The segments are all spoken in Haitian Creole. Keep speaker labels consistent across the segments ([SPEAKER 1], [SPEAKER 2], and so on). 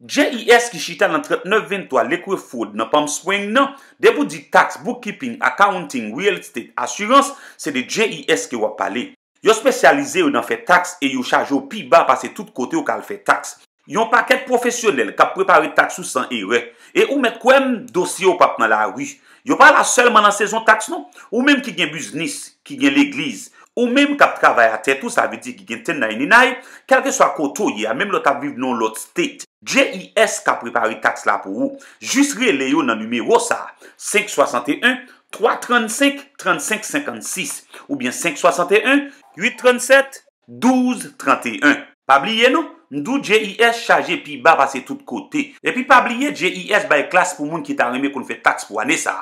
[SPEAKER 1] J.I.S. Mm-hmm. ki chita nan 39 23 Lekwe Ford nan pa mspweng nan. Debo di tax, bookkeeping, accounting, real estate, assurance, se de J.I.S. ki wap pale. Yo spesyalize yo nan fe tax e yo chaje yo pi ba pase tout kote yo kal fe tax. Yon pa ket profesyonel kap prepari taks ou san ewe. E ou met kouem dosye ou pap nan la wu. Yon pa la sel manan sezon taks nou. Ou menm ki gen busnis, ki gen l'eglize. Ou menm kap travay a tet ou, sa ve di ki gen 1099. Kelke swa koto ye, a menm lot ap viv nou lot state. J.I.S. kap prepari taks la pou ou. Jus re leyo nan numero sa. 5.61, 3.35, 35.56. Ou bien 5.61, 8.37, 12.31. Pa bliye nou? Ndou G.I.S. chaje pi baba se tout kote. E pi pa bliye G.I.S. baye klas pou moun ki ta reme kon fe taks pou ane sa.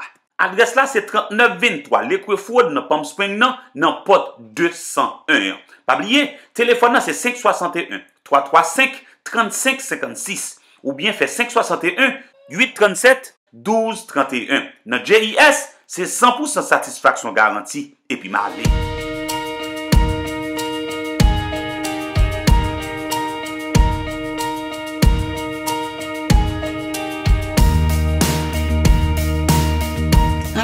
[SPEAKER 1] Adres la se 3923. Lekwe foud nan Pomspring nan nan pot 201. Pa bliye, telefon nan se 561-335-3556. Ou bien fe 561-837-1231. Nan G.I.S. se 100% satisfaksyon garanti. E pi ma ale.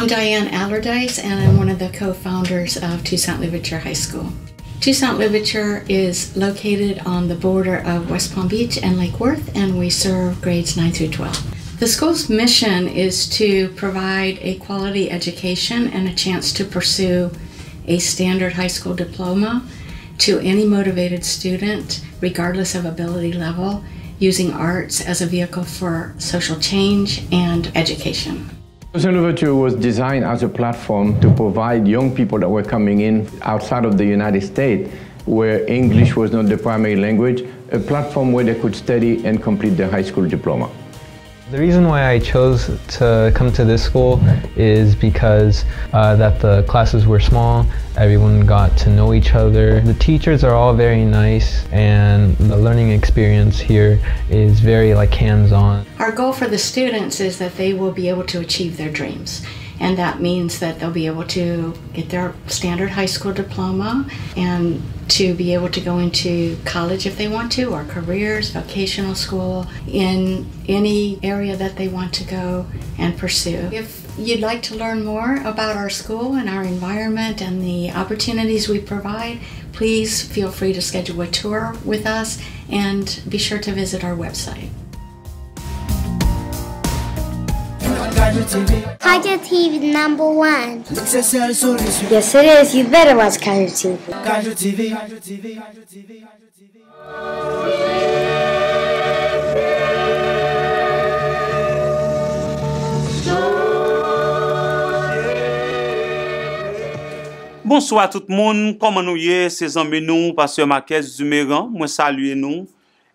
[SPEAKER 2] I'm Diane Allardyce, and I'm one of the co founders of Toussaint Louverture High School. Toussaint Louverture is located on the border of West Palm Beach and Lake Worth, and we serve grades 9 through 12. The school's mission is to provide a quality education and a chance to pursue a standard high school diploma to any motivated student, regardless of ability level, using arts as a vehicle for social change and education. Overture was designed as a platform to provide young people that were coming
[SPEAKER 1] in outside of the United States where English was not the primary language, a platform where they could study and complete their high school diploma.
[SPEAKER 2] The reason why I chose to come to this school is because uh, that the classes were small, everyone got to know each other. The teachers are all very nice and the learning experience here is very like hands-on. Our goal for the students is that they will be able to achieve their dreams and that means that they'll be able to get their standard high school diploma and to be able to go into college if they want to, or careers, vocational school, in any area that they want to go and pursue. If you'd like to learn more about our school and our environment and the opportunities we provide, please feel free to schedule a tour with us and be sure to visit our website. Kajot TV, number one. Mek se se an sou resu. Yes, se resu, better waz kajot TV. Kajot TV,
[SPEAKER 1] kajot TV, kajot TV, kajot TV. Bonswa tout moun, koman nou ye se zanbe nou pa se ma kes zume ran. Mwen salye nou,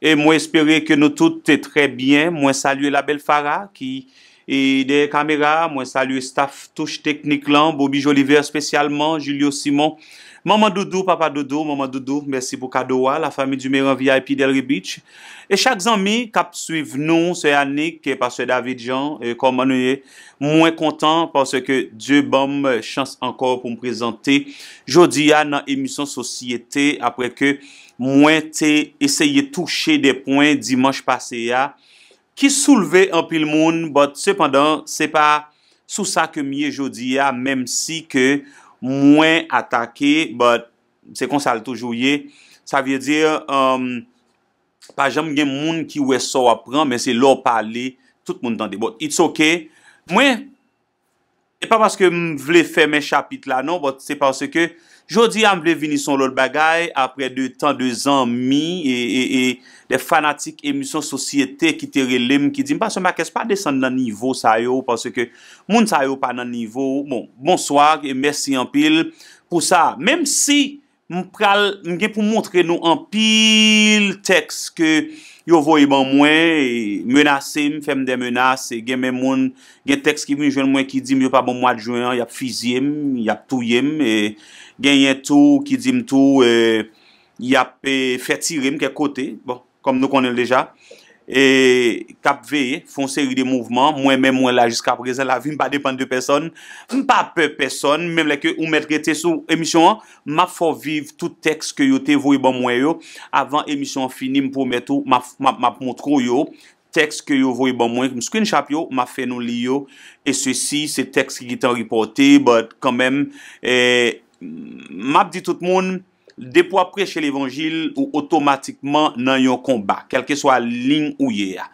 [SPEAKER 1] e mwen espere ke nou tout te tre bien. Mwen salye la bel fara ki... E de kamera, mwen salu staff touche teknik lan, Bobi Joliver spesyalman, Julio Simon, maman Doudou, papa Doudou, maman Doudou, mersi pou Kadowa, la fami du mèran VIP Delry Beach. E chak zanmi, kap suiv nou se anik, paswe David Jean, koman nou e mwen kontan, paswe ke dje bom chans ankor pou mprezante. Jodi ya nan emisyon sosyete, apre ke mwen te eseye touche de pwen dimanj pase ya, Ki souleve an pil moun, bot, sepandan, se pa sou sa ke miye jodi ya, mem si ke mwen atake, bot, se kon sal toujou ye, sa vie dir, um, pa jem gen moun ki we so apren, men se lor pale, tout moun tande, bot, it's ok. Mwen, se pa paske m vle fe men chapit la, non, bot, se pa se ke jodi ya m vle vini son lor bagay, apre de tan de zan mi, e, e, e, de fanatik emisyon sosyete ki te relim, ki di mpa somak es pa desen nan nivou sa yo, parce ke moun sa yo pa nan nivou. Bon, bonsoir, e mbesi anpil pou sa. Mem si m pral, mge pou montre nou anpil teks ke yo voye ban mwen, menase m, fem de menase, gen men moun, gen teks ki mwen jwen mwen ki di m, yo pa bon mwa jwen, yap fizyem, yap touyem, gen yen tou, ki di m tou, yap fetirem ke kote, bon. kom nou konen deja, e kapve, fon seri de mouvman, mwen men mwen la jiska prezen la vi, mpa depan de person, mpa pe person, mwen la ke ou mwen trete sou emisyon an, map forvive tout tekst ke yote, vwe bon mwen yo, avan emisyon an fini, mpoum etou, map mwotro yo, tekst ke yo vwe bon mwen, mskrinsap yo, map fwe nou li yo, e sosi, se tekst ki gitan ripote, but, kanmèm, eh, map di tout moun, depo apreche l'evangil ou otomatikman nan yon komba, kelke swa lin ou ye a.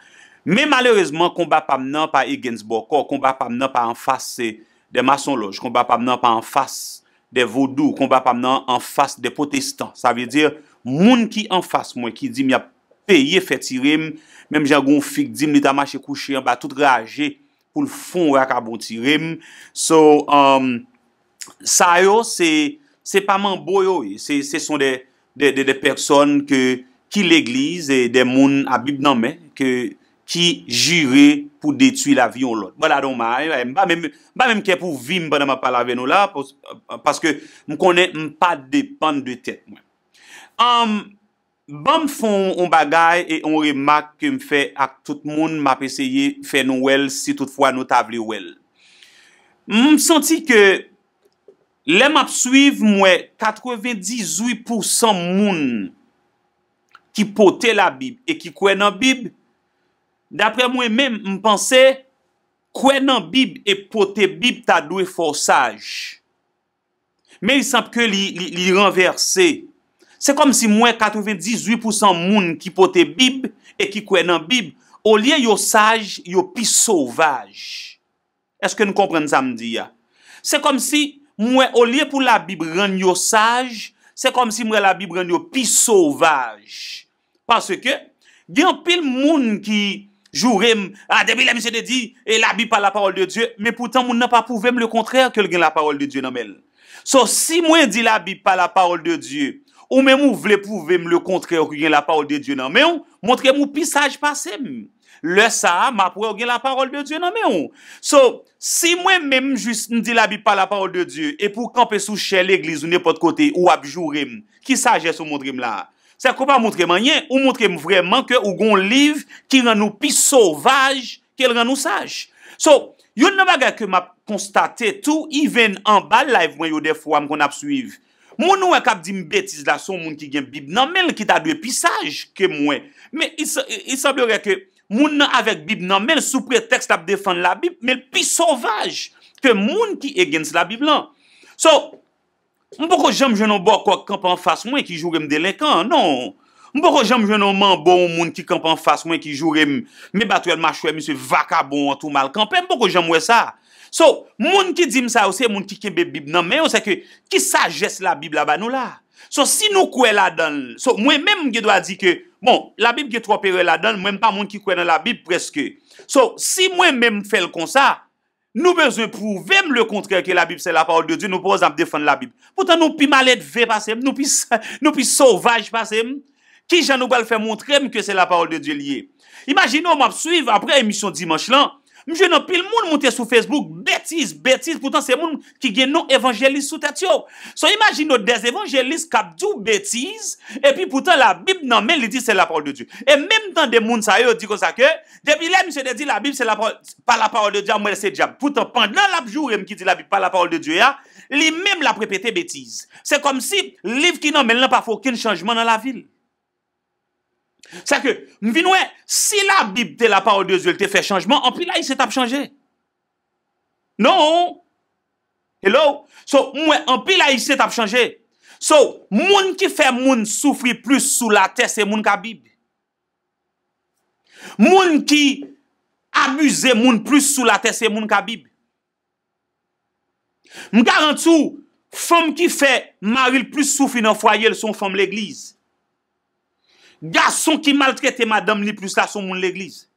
[SPEAKER 1] Me malerizman, komba pa mnen pa e genz boko, komba pa mnen pa an fase de mason loj, komba pa mnen pa an fase de vodou, komba pa mnen an fase de potestan. Sa vey dir, moun ki an fase mwen ki di mi ap peye fe tirim, mem jan goun fik di mi tamache kouche, an ba tout reage pou l'fon wak a bon tirim. So, sa euh, yo se... Se pa man boyo e, se son de de de person ke ki l'eglise e de moun abib nan men ki jire pou detui la viyon lot. Ba la don ma, ba men mke pou vim ba nan ma palave nou la paske m konen m pa depan de tet mwen. Ban m fon on bagay e on remak ke m fe ak tout moun ma peseye fe nou wel si toutfwa nou tabli wel. M senti ke Le map suiv mwen, 98% moun ki pote la bib e ki kwen nan bib, dapre mwen men mpense, kwen nan bib e pote bib ta dwe for saj. Men yi sanp ke li renverse. Se kom si mwen 98% moun ki pote bib e ki kwen nan bib, o liye yo saj, yo pi sovaj. Eske nou kompren sa mdi ya? Se kom si... mwen o liye pou la bi branyo saj, se kom si mwen la bi branyo pi sauvaj. Paske gen pil moun ki jurem, a ah, debi la mi se de di, e la bi pa la parol de Diyo, men poutan moun nan pa pouvem le kontrèr ke gen la parol de Diyo nan men. So, si mwen di la bi pa la parol de Diyo, ou men moun vle pouvem le kontrèr ke gen la parol de Diyo nan men, moun tre moun pi saj pase moun. Le sa, ma pou e ou gen la parol de Diyo nan men ou. So, si mwen men mwen jist n di la bi pa la parol de Diyo e pou kampe sou chè l'egliz ou ne pot kote ou apjou rem, ki saje sou moun trem la. Se akou pa moun trem an yen, ou moun trem vreman ke ou gon liv ki nan nou pi sauvaj ke nan nou saj. So, yon nan baga ke mwen konstate tou even an bal la ev mwen yo defo am kon ap suiv. Moun nou e kap di m betis la son moun ki gen bib nan men ki ta dwe pi saj ke mwen. Me, i sablore ke... Moun nan avek bib nan men sou pretext ap defan la bib, men pi sauvaj ke moun ki egen se la bib lan. So, moun poko jem jenon bo kwa kampan fasy mwen ki jurem delekan, non. Moun poko jem jenon man bon moun ki kampan fasy mwen ki jurem me batwel machwe, moun se vakabon, an tou mal kampen, moun poko jem we sa. So, moun ki di msa ou se moun ki kebe bib nan men ou se ke ki sajes la bib la banou la. So si nou kouè la dan, so mwen mèm gè do a di ke, bon, la bib gè tro père la dan, mwen mèm pa moun ki kouè nan la bib preske. So si mwen mèm fèl kon sa, nou bezè prouvem le kontrè ke la bib se la parol de Diyo, nou pòz am defan la bib. Poutan nou pi malèd ve pasèm, nou pi sauvaj pasèm, ki jan nou bal fè montrem ke se la parol de Diyo liye. Imaginò m ap suiv apre emisyon Dimanche lan, Mjè nan pil moun moun te sou Facebook, betiz, betiz, poutan se moun ki gen nou evanjelis sou tati yo. So imagino des evanjelis kapdou betiz, epi poutan la bib nan men li di se la parol de Diyo. E menm tan de moun sa yo di kon sa ke, debi la msè de di la bib se la parol, pa la parol de Diyo, mwen se diyab. Poutan pandan la pjou rem ki di la bib pa la parol de Diyo ya, li menm la prepete betiz. Se kom si, liv ki nan men nan pa fokin chanjman nan la vil. Sa ke, m vin wè, si la Bib te la pa ou de Züle te fè chanjman, an pi la i sè tap chanjè. Non, hello, so m wè, an pi la i sè tap chanjè. So, moun ki fè moun soufri plus sou la tè se moun ka Bib. Moun ki amuse moun plus sou la tè se moun ka Bib. M garan sou, fòm ki fè m a wè l plus soufri nan fwa ye l son fòm l Eglise. Gya son ki maltrete madam li plus la son moun l'eglise.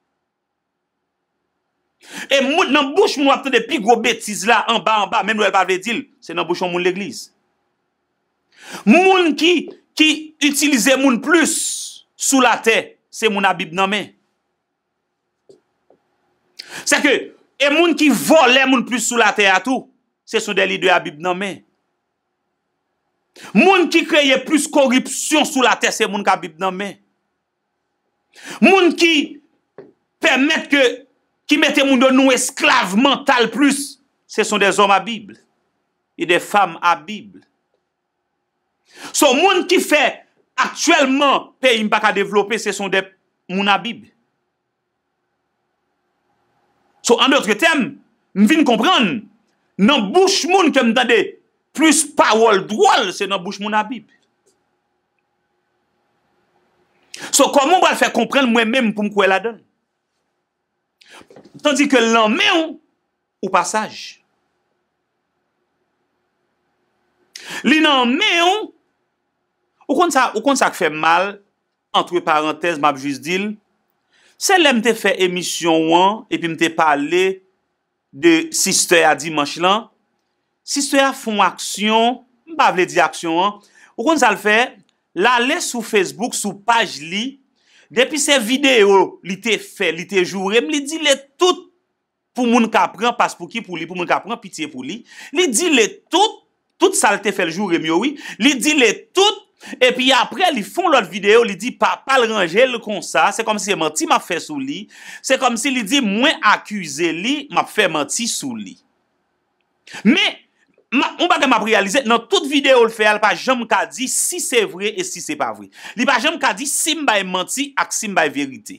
[SPEAKER 1] E moun nan bouch moun wapte de pi gwo betiz la an ba an ba, menm nou el pa vredil, se nan bouchon moun l'eglise. Moun ki, ki utilize moun plus sou la te, se moun abib nan men. Se ke, e moun ki vole moun plus sou la te atou, se sou deli de abib nan men. Moun ki kreye plus korupsyon sou la tese, moun ka bib nan men. Moun ki permette ki mette moun de nou esklave mental plus, se son de zonm a bib, e de fam a bib. So moun ki fe aktuelman pey mpaka devlope, se son de moun a bib. So anotre tem, mvin kompran, nan bouch moun ke mdade, plis pa wol dwol se nan bouch moun abib. So komon wal fè kompren mwen mèm pou mkou el adon. Tanti ke lan mè ou, ou pas saj. Li nan mè ou, ou kont sa k fè mal, an tou e parantez mab juz dil, se lè mte fè emisyon wan, epi mte pale de siste ya dimanch lan, si sè foun aksyon, m pa vle di aksyon an, ou kon sa l fè, la lè sou Facebook, sou page li, depi se video, li te fè, li te jurem, li di le tout, pou moun kapren, pas pou ki pou li, pou moun kapren, pitiè pou li, li di le tout, tout sa l te fè l jurem yo, li di le tout, epi apre li foun lot video, li di pa pal rangele kon sa, se kom si e mè ti mè fè sou li, se kom si li di mwen akuse li, mè fè mè ti sou li. Mè, Un pa gen ma prealize nan tout vide ou l fe al pa jom ka di si se vre e si se pa vre. Li pa jom ka di si mba e manti ak si mba e verite.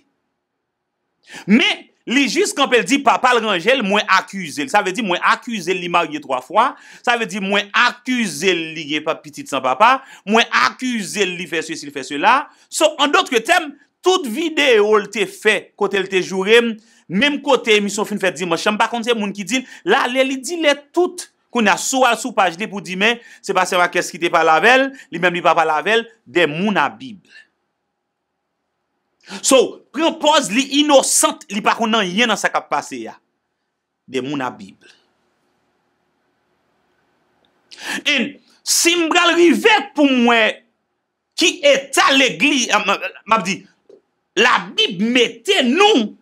[SPEAKER 1] Me li jist kanpe l di papa l rangel mwen akuse l. Sa ve di mwen akuse l li marye 3 fwa. Sa ve di mwen akuse l li ye pa piti de san papa. Mwen akuse l li fe se si fe se la. So, an dotre tem, tout vide ou l te fe kote l te jurem. Mem kote miso fin fe di mwen. San pa konti moun ki din. La li di l tout. kon a sou al sou paj de pou di men, se pa seman keskite pa lavel, li men li pa pa lavel, de moun a Bib. Sou, prempos li inosant, li pa kon nan yen an sakap pase ya, de moun a Bib. En, si mbral rivek pou mwen, ki etal egli, mabdi, la Bib mette nou, mabdi,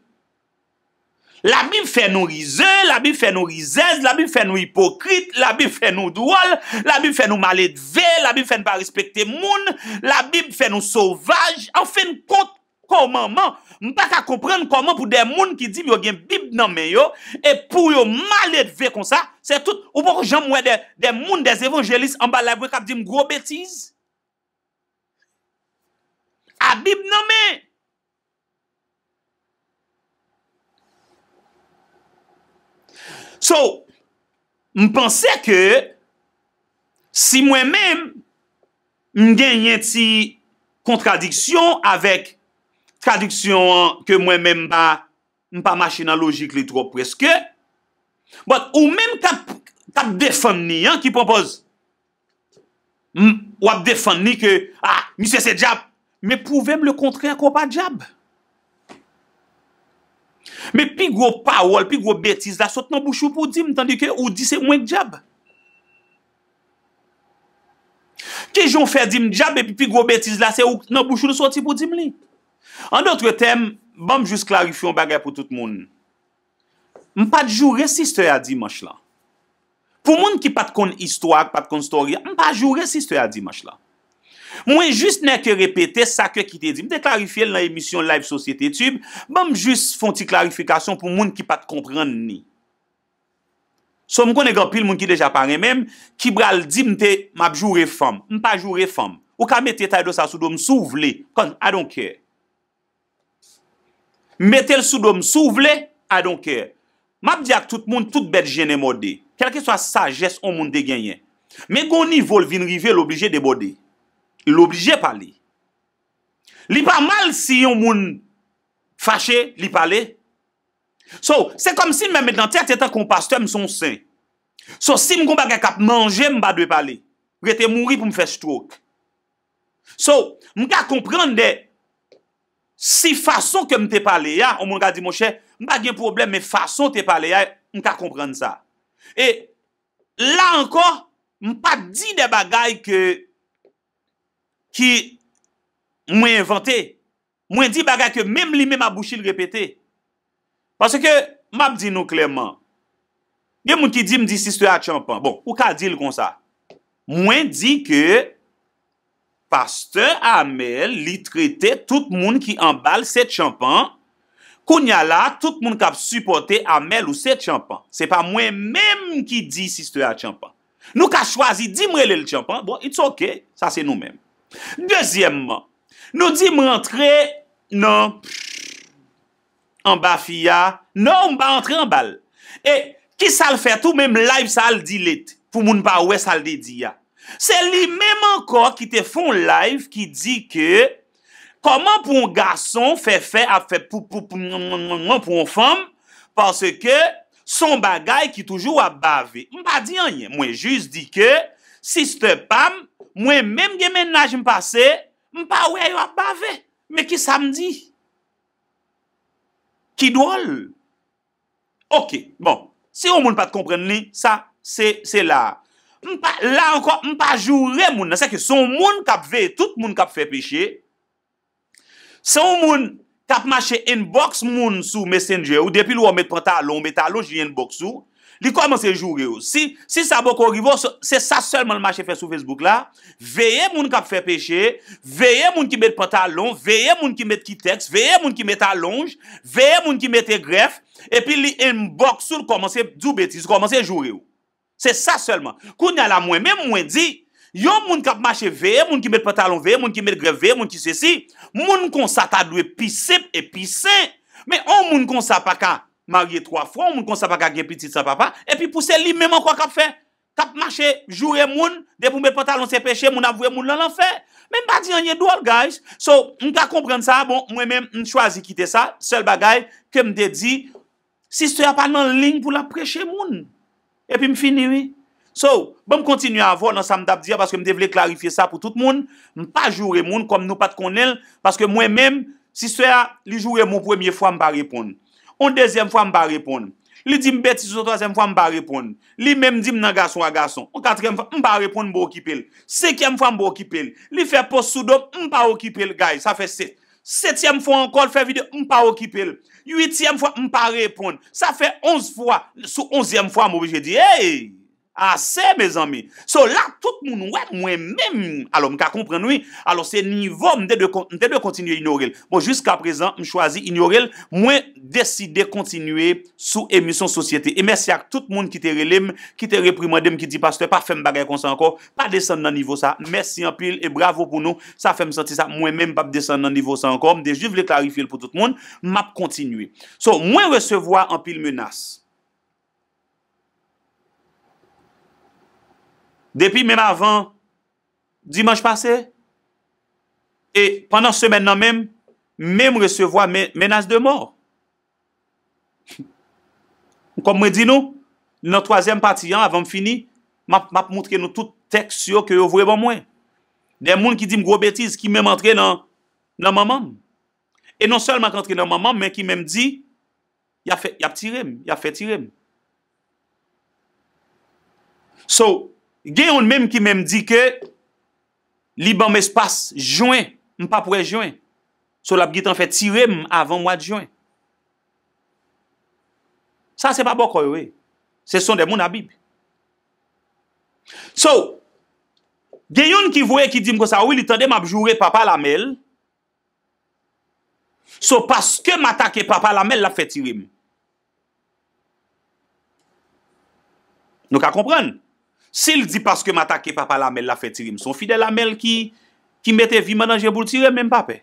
[SPEAKER 1] La bib fè nou rize, la bib fè nou rizez, la bib fè nou hipokrite, la bib fè nou douol, la bib fè nou malèdve, la bib fè nou pa respekte moun, la bib fè nou sauvage. An fè nou kont komanman, mta ka komprèn koman pou de moun ki di yo gen bib nanmen yo, e pou yo malèdve kon sa, se tout, ou pou ki jan mwen de moun, de zevonjelis, an ba labwe kap di m gro betiz. A bib nanmen! So, m pensè ke si mwen men m genyen ti kontradiksyon avèk tradiksyon ke mwen men m pa machina logik li tro pweske, ou men m kap defan ni an ki pwapoz, ou ap defan ni ke, ah, mi se se djab, me pouvem le kontre an ko pa djab? Me pi gro pawol, pi gro betiz la, sot nan bouchou pou dim, tandi ke ou di se ouen djab. Ke joun fè dim djab, pe pi gro betiz la, se ou nan bouchou nou soti pou dim li. An doutre tem, bom jous klarifyon bagay pou tout moun. M pa joun resistou ya Dimash la. Pou moun ki pat kon istouak, pat kon stori, m pa joun resistou ya Dimash la. Mwen jist ne ke repete sa ke ki te di. Mwen te klarifi el nan emisyon live sosyete etube. Mwen mwen jist fon ti klarifikasyon pou moun ki pat komprend ni. So mwen konen gampil moun ki deja parem emem. Ki bral di mwen te mabjou reform. Mwen pa jou reform. Ou ka mwen te tay dosa sou do m sou vle. Kon, adon kè. Mwen te sou do m sou vle. Adon kè. Mwen ap di ak tout moun tout bet jenè modè. Kelke swa sa jes on moun de genyen. Mwen koni vol vin rive l'oblije de bodè. Il l'oblige pali. Li pa mal si yon moun fache li pali. So, se kom si mwen met nan tere, se ta kom pastem son sen. So, si mwen kon bagay kap manje, mwen ba dwe pali. Prete moun ri pou mwen fes trok. So, mwen ka komprende si fason ke mwen te pali ya, mwen ka di monshe, mwen pa gen probleme, mwen pa gen fason te pali ya, mwen ka komprende sa. E, la ankon, mwen pa di de bagay ke Ki mwen invente, mwen di bagay ke mèm li mèm a bouchil repete. Pase ke mèm di nou klerman. Gen mwen ki di mdi si sto a tchampan. Bon, ou ka di l kon sa? Mwen di ke paste Amel li trete tout moun ki ambal se tchampan. Koun ya la tout moun kap suporte Amel ou se tchampan. Se pa mwen mèm ki di si sto a tchampan. Nou ka chwazi di mwen li l tchampan. Bon, it's ok, sa se nou mèm. Dezyemman, nou di mwen entre nan An ba fiya Nan mwen ba non, entre an bal E, ki sal fe tou men mwen live sal di let Pou mwen pa we sal de di ya Se li men mwen kor ki te fon live Ki di ke Koman pou an gason fe fe ap fe pou pou pou Nan nan nan nan nan nan pou an fome Pase ke son bagay ki toujou ap bave Mwen pa di anye Mwen juz di ke Si ste pam Mwen menm gen mennage mpase, mpa wey wap bave, me ki samdi. Ki dool. Ok, bon, se ou moun pat kompren li, sa, se la. La anko, mpa jure moun, sa ki son moun kap ve, tout moun kap fe peche. Se ou moun kap mache inbox moun sou messenger, ou depi lou ou met pratalou, ou metalou, jye inbox sou. li komanse jure ou. Si sa bok orivo, se sa solman mwache fe sou Facebook la, veye moun kap fe peche, veye moun ki met patalon, veye moun ki met ki teks, veye moun ki met alonj, veye moun ki met e gref, epi li mbok sol komanse djou betis, komanse jure ou. Se sa solman. Koun yala mwen, mwen mwen di, yon moun kap mwache veye, moun ki met patalon veye, moun ki met gref veye, moun ki se si, moun kon sa tablou e pisip e pisin, me yon moun kon sa paka, marye 3 fron, moun kon sa bagay gye piti sa papa, epi pou se li mèman kwa kap fe, kap mache jure moun, de pou mè pantalon se peche, moun avouye moun lan la fe, mèm ba di an ye dool guys, so mwen ka komprende sa, mwen bon, mèm mwen chwazi kite sa, sel bagay, ke mde di, si se apan nan ling pou la preche moun, epi m fini wè, so, bèm bon, kontinu avon an samdap di, apaske mde vle klarifiye sa pou tout moun, mwen pa jure moun, kom nou pat konel, apaske mwen mèm, si se apan, li jure moun premye fwa mba repon, On dezyem fwa mba repon. Li di mbeti sou tozyem fwa mba repon. Li mem di mna gason a gason. On katryem fwa mba repon mba okipel. Sekyem fwa mba okipel. Li fe pos sou dom mba okipel. Gaj, sa fe set. Setyem fwa ankol fe vide mba okipel. Yuytyem fwa mba repon. Sa fe ons fwa. Sou onzyem fwa mbo bi fwe di. Hey! Asè mè zanmè So la tout moun wè mwen mè moun Alo mika kompren noui Alo se nivou mdè de kontinye inorel Bon jiska prezant m chwazi inorel Mwen deside kontinye sou emisyon sosyete E mè syak tout moun ki te relèm Ki te reprimandèm ki di paske pa fèm bagay kon sa anko Pa desen nan nivou sa Mè syan pil e bravo pou nou Sa fèm santi sa mwen mèm pa desen nan nivou sa anko Mdè jiv lè klarifièl pou tout moun Map kontinye So mwen resevwa an pil menas Depi mèm avan dimanj pase, e pandan semen nan mèm, mèm resevo a menas de mor. Kom mwen di nou, nan toazèm pati an avan fini, map moutre nou tout tek syo ke yo vwe bon mwen. Nè moun ki di m gro betiz, ki mèm antre nan maman. E non sol mwen antre nan maman, mèm ki mèm di, ya fè tirem, ya fè tirem. So, Geyoun mèm ki mèm di ke li ban mèspas jwen, m pa pre jwen. So la bi gitan fè tirem avan mwa jwen. Sa se pa bokoy we. Se son de moun abib. So, geyoun ki vwe ki di m ko sa wili tende m apjoure papa la mel, so paske m atake papa la mel la fè tirem. Nou ka kompran? Nou ka kompran? S'il di paske m'atake papa la mel la fe tirim, son fidel la mel ki mette vi mananje bou tirim, men papè.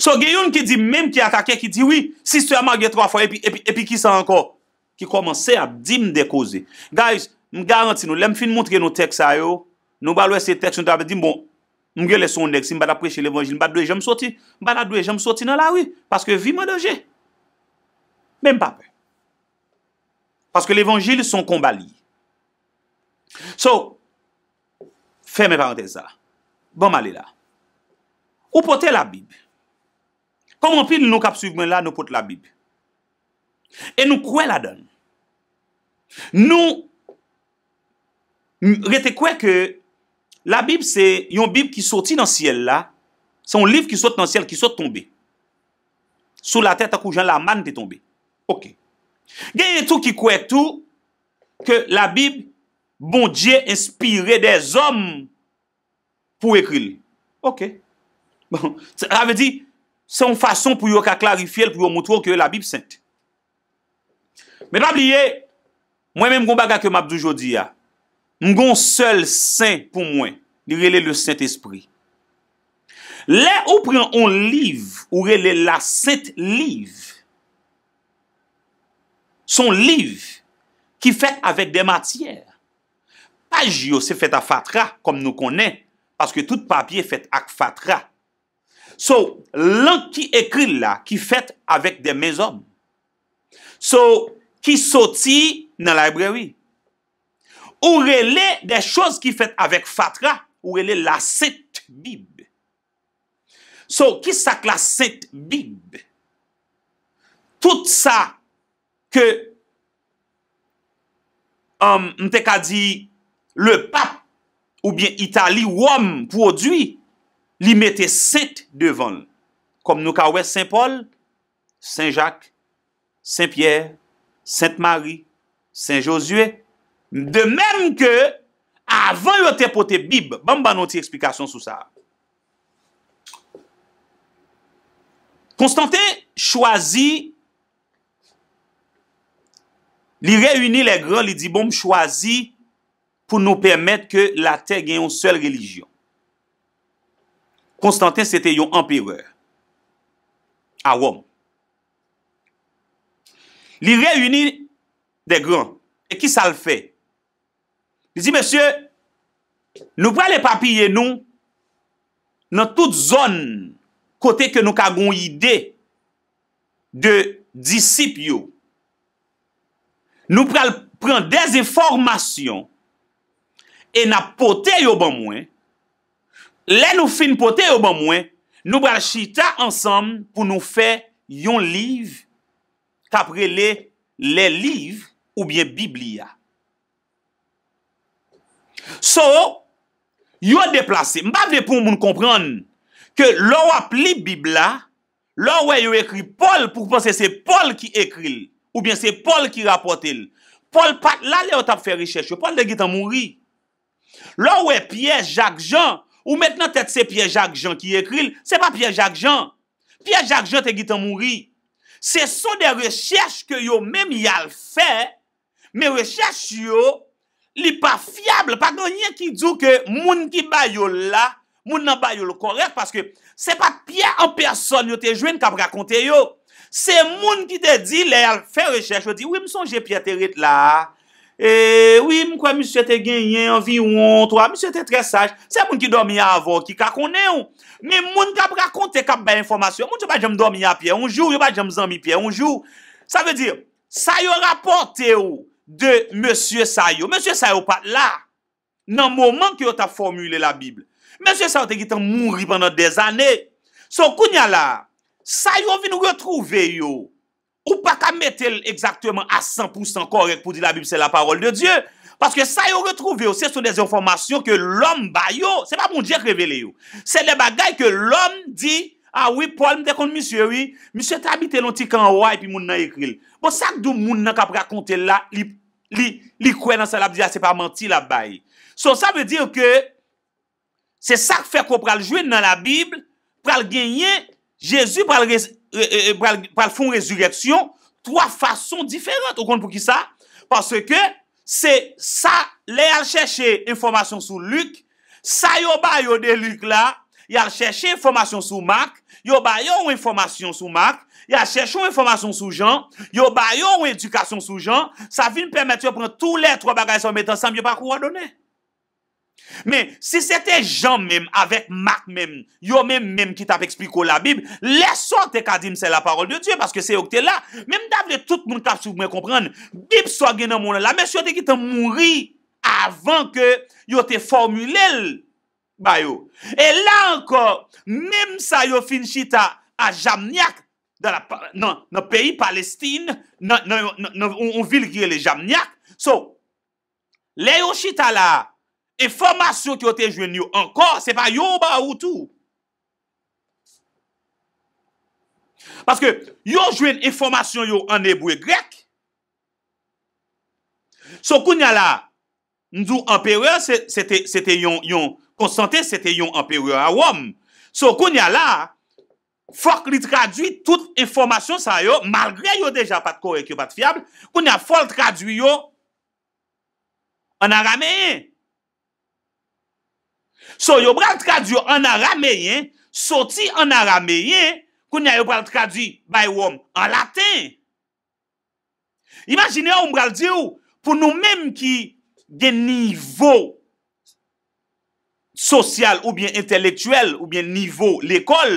[SPEAKER 1] So, gen yon ki di, men ki atake, ki di, oui, si s'tu yaman gen 3 fwa, epi ki sa anko, ki komanse a dim dekoze. Guys, m garanti nou, lem fin moutre nou teks a yo, nou balwe se teks, nou tabe di, bon, m gele son neg, si m bada preche levonjin, m bada dwe jem soti, m bada dwe jem soti nan la wi, paske vi mananje. Men papè. Paske l'Evangil son konbali. So, fèmè paranteza. Bon malè la. Ou potè la Bib? Koman pi nou kap suivmen la nou potè la Bib? E nou kwen la don? Nou, rete kwen ke la Bib se yon Bib ki soti nan siel la, se yon liv ki soti nan siel ki soti tombe. Sou la tèt akou jan la man te tombe. Oké. genye tou ki kwe tou ke la bib bon dje espire des om pou ekri li ok se an fason pou yo ka klarifye pou yo moutrou ki yo la bib sent men bab liye mwen men mgon baga ke map du jodi ya mgon sel sent pou mwen li rele le sent espri le ou pren an liv ou rele la sent liv Son liv ki fèt avèk de matyèr. Paj yo se fèt avèk fatra kom nou konè. Paske tout papye fèt avèk fatra. So, lank ki ekri la ki fèt avèk de mezom. So, ki soti nan library. Ou rele de chòs ki fèt avèk fatra. Ou rele la set bib. So, ki sak la set bib? Tout sa... ke um, mte ka di le pape ou bien itali ou om prodwi, li mette sènt devan, kom nou ka wè sènt Paul, sènt Jacques, sènt Pierre, sènt Marie, sènt Josué, de men ke avan yo te pote bib, ban ban an ti eksplikasyon sou sa. Konstantin chwazi, Li reyuni bon, le gran, li di bom chwazi pou nou permèt ke l'akter gen yon sel religion. Konstantin sète yon empereur. A wom. Li reyuni le gran, e ki sa l fè? Li di, mèsyè, nou pralè papye nou nan tout zon kote ke nou kagoun ide de disip yo. Nou pral pren dezen formasyon e na pote yo ban mwen. Le nou fin pote yo ban mwen, nou pral chita ansanm pou nou fe yon liv tapre le liv ou bien biblia. So, yo deplase. Mbap de pou moun kompran ke lou ap li biblia, lou yo ekri pol pou konse se pol ki ekril. Ou byen se Paul ki rapote il. Paul pat la li yo tap fe recheche. Paul de git an mouri. Lo we Pierre-Jacques-Jean. Ou mettenan tet se Pierre-Jacques-Jean ki ekril. Se pa Pierre-Jacques-Jean. Pierre-Jacques-Jean te git an mouri. Se son de recheche ke yo menm yal fe. Me recheche yo li pa fiable. Pa konye ki dju ke moun ki bayo la. Moun nan bayo lo korek. Se pa Pierre-Jacques-Jean yo te jwen kap rakonte yo. Se moun ki te di lè, fè rechèche, wè di, wè m sou jè piè terit lè, wè e, m kwa m sou jè te genyen, vi yon, m sou jè te tre saj, se moun ki dòm yon avon ki kakone yon, mè moun kap rakonte kap bè informasyon, moun yo bè jèm dòm yon piè, yo bè jèm zanmi piè, yo bè jèm zanmi piè, yo bè jèm zanmi piè, sa vè di, sayo rapote ou de monsye sayo, monsye sayo pat la, nan mouman ki yo ta formule la bible, monsye sayo te ki tan mounri pandan de zanè, sou kounya la, Sa yon vi nou retrouve yo? Ou pa ka metel exactouman a 100% korek pou di la Bib, se la parol de Diyo? Paske sa yon retrouve yo, se sou des informasyon ke l'om ba yo, se pa pou bon Diyo revele yo. Se le bagay ke l'om di, a ah oui, Paul, mte konti msye, oui, msye te habite lonti kanwa epi moun nan ekril. Bo sa kdo moun nan ka prekonte la, li kwen nan se la, di ya se pa manti la baye. So sa ve dir ke se sa kfe kwo pral jwen nan la Bib, pral genyen Jezu pral fon rezureksyon 3 fason diferent. Ou kon pou ki sa? Parce ke se sa le al chèche informasyon sou lük, sa yo ba yo de lük la, yo al chèche informasyon sou mak, yo ba yo ou informasyon sou mak, yo al chèche ou informasyon sou jan, yo ba yo ou edukasyon sou jan, sa vin pèmètyo pren tout lè 3 bagay sou met ansam, yo pa kouwa donè. Men, si se te jan men, avek mat men, yo men men ki tap ekspliko la Bib, leso te kadim se la parol de Diyo, paske se yo te la, men mdavle tout moun kap sou mwen kompren, Bib so gen nan moun la, men se yo te kita moun ri, avan ke yo te formulel, bayo. E la anko, men sa yo fin chita a Jamniak, nan peyi Palestine, nan yon vil gye le Jamniak, so, le yo chita la, informasyon ki yo te jwen yo ankor, se pa yon ba ou tou. Paske, yon jwen informasyon yo an ebwe grek, so kounya la, nou ampere, se te yon konstante, se te yon ampere awam, so kounya la, fok li tradwi tout informasyon sa yo, malgre yo deja pat korek yo pat fiable, kounya fol tradwi yo an arameye. So, yo bral tradu an a rameyen, soti an a rameyen, kou nya yo bral tradu bay wom an laten. Imagine yo, yo bral diyo, pou nou menm ki gen nivou sosyal ou bien entelektuel ou bien nivou l'ekol,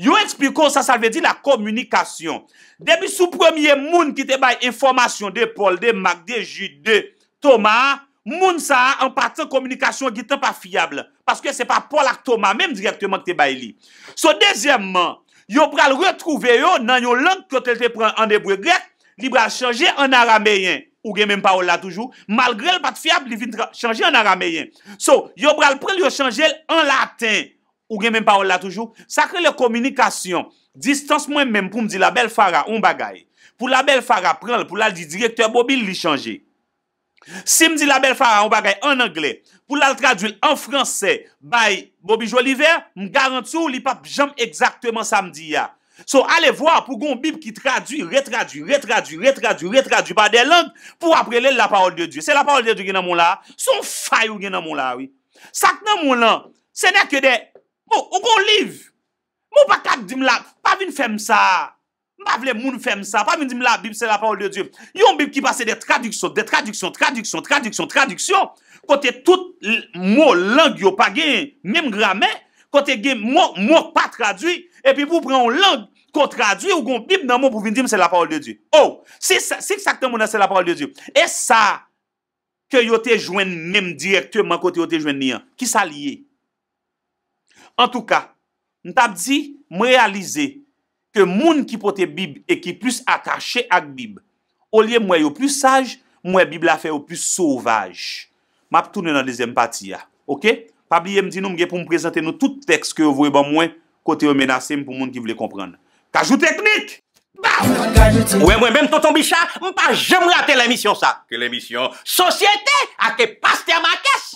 [SPEAKER 1] yo ekspliko sa sa ve di la komunikasyon. Debi sou premier moun ki te bay informasyon de Paul, de Marc, de Jude, de Thomas, moun sa an patan komunikasyon ki tan pa fiyable. Paske se pa Paul Akthoma mèm direktyman ki te bay li. So, dezyèmman, yo pral retrouve yo nan yo lank ki yo telte pran an de bregret, li pral chanje an arameyen ou gen mèm pa ou la toujou. Malgre l pat fiyable, li vint chanje an arameyen. So, yo pral pral yo chanje an laten ou gen mèm pa ou la toujou. Sakre le komunikasyon, distanse mèm mèm pou mdi la bel fara ou mbagay. Pou la bel fara pran, pou la di direktyan bobi Si mdi la bel fara, ou bagay en angle, pou la tradwil en franse, bay Bobi Joliver, m garantou li pap jom exaktemen samdi ya. So, ale vwa pou goun bib ki tradwil, retradwil, retradwil, retradwil, retradwil pa de lang pou aprele la parol de Diyo. Se la parol de Diyo genan moun la, son fayou genan moun la, oui. Sak nan moun lan, se nè kede, mou, ou goun liv, mou pa kak dim lak, pa vin fem sa. pa vle moun fèm sa, pa vindim la bib, se la paol de Diyop. Yon bib ki pase de traduksyon, de traduksyon, traduksyon, traduksyon, traduksyon, kote tout moun lang yo pa gen, mèm grame, kote gen moun, moun pa traduy, epi pou pre yon lang ko traduy, ou gon bib nan moun pou vindim se la paol de Diyop. Ou, si sa, si sa kte moun an se la paol de Diyop. E sa, ke yote jwen mèm direktèman, kote yote jwen niyan. Ki sa liye? En tou ka, mtap di, mtap di, mtap di, e moun ki pote Bib e ki plus akashe ak Bib. Oliye mwen yo plus saj, mwen Bib la fe yo plus souvaj. Map toune nan de zembatiya. Ok? Pabliye mdi noum ge pou mpresenten nou tout tekst ké yo vouye ban mwen kote omenasem pou moun ki vle kompran. Kajouteknik! Ouè e mwen bèm Tonton Bichard, mwen pa jem la telenmission sa! Telenmission! Sosyete ak e paste amakes!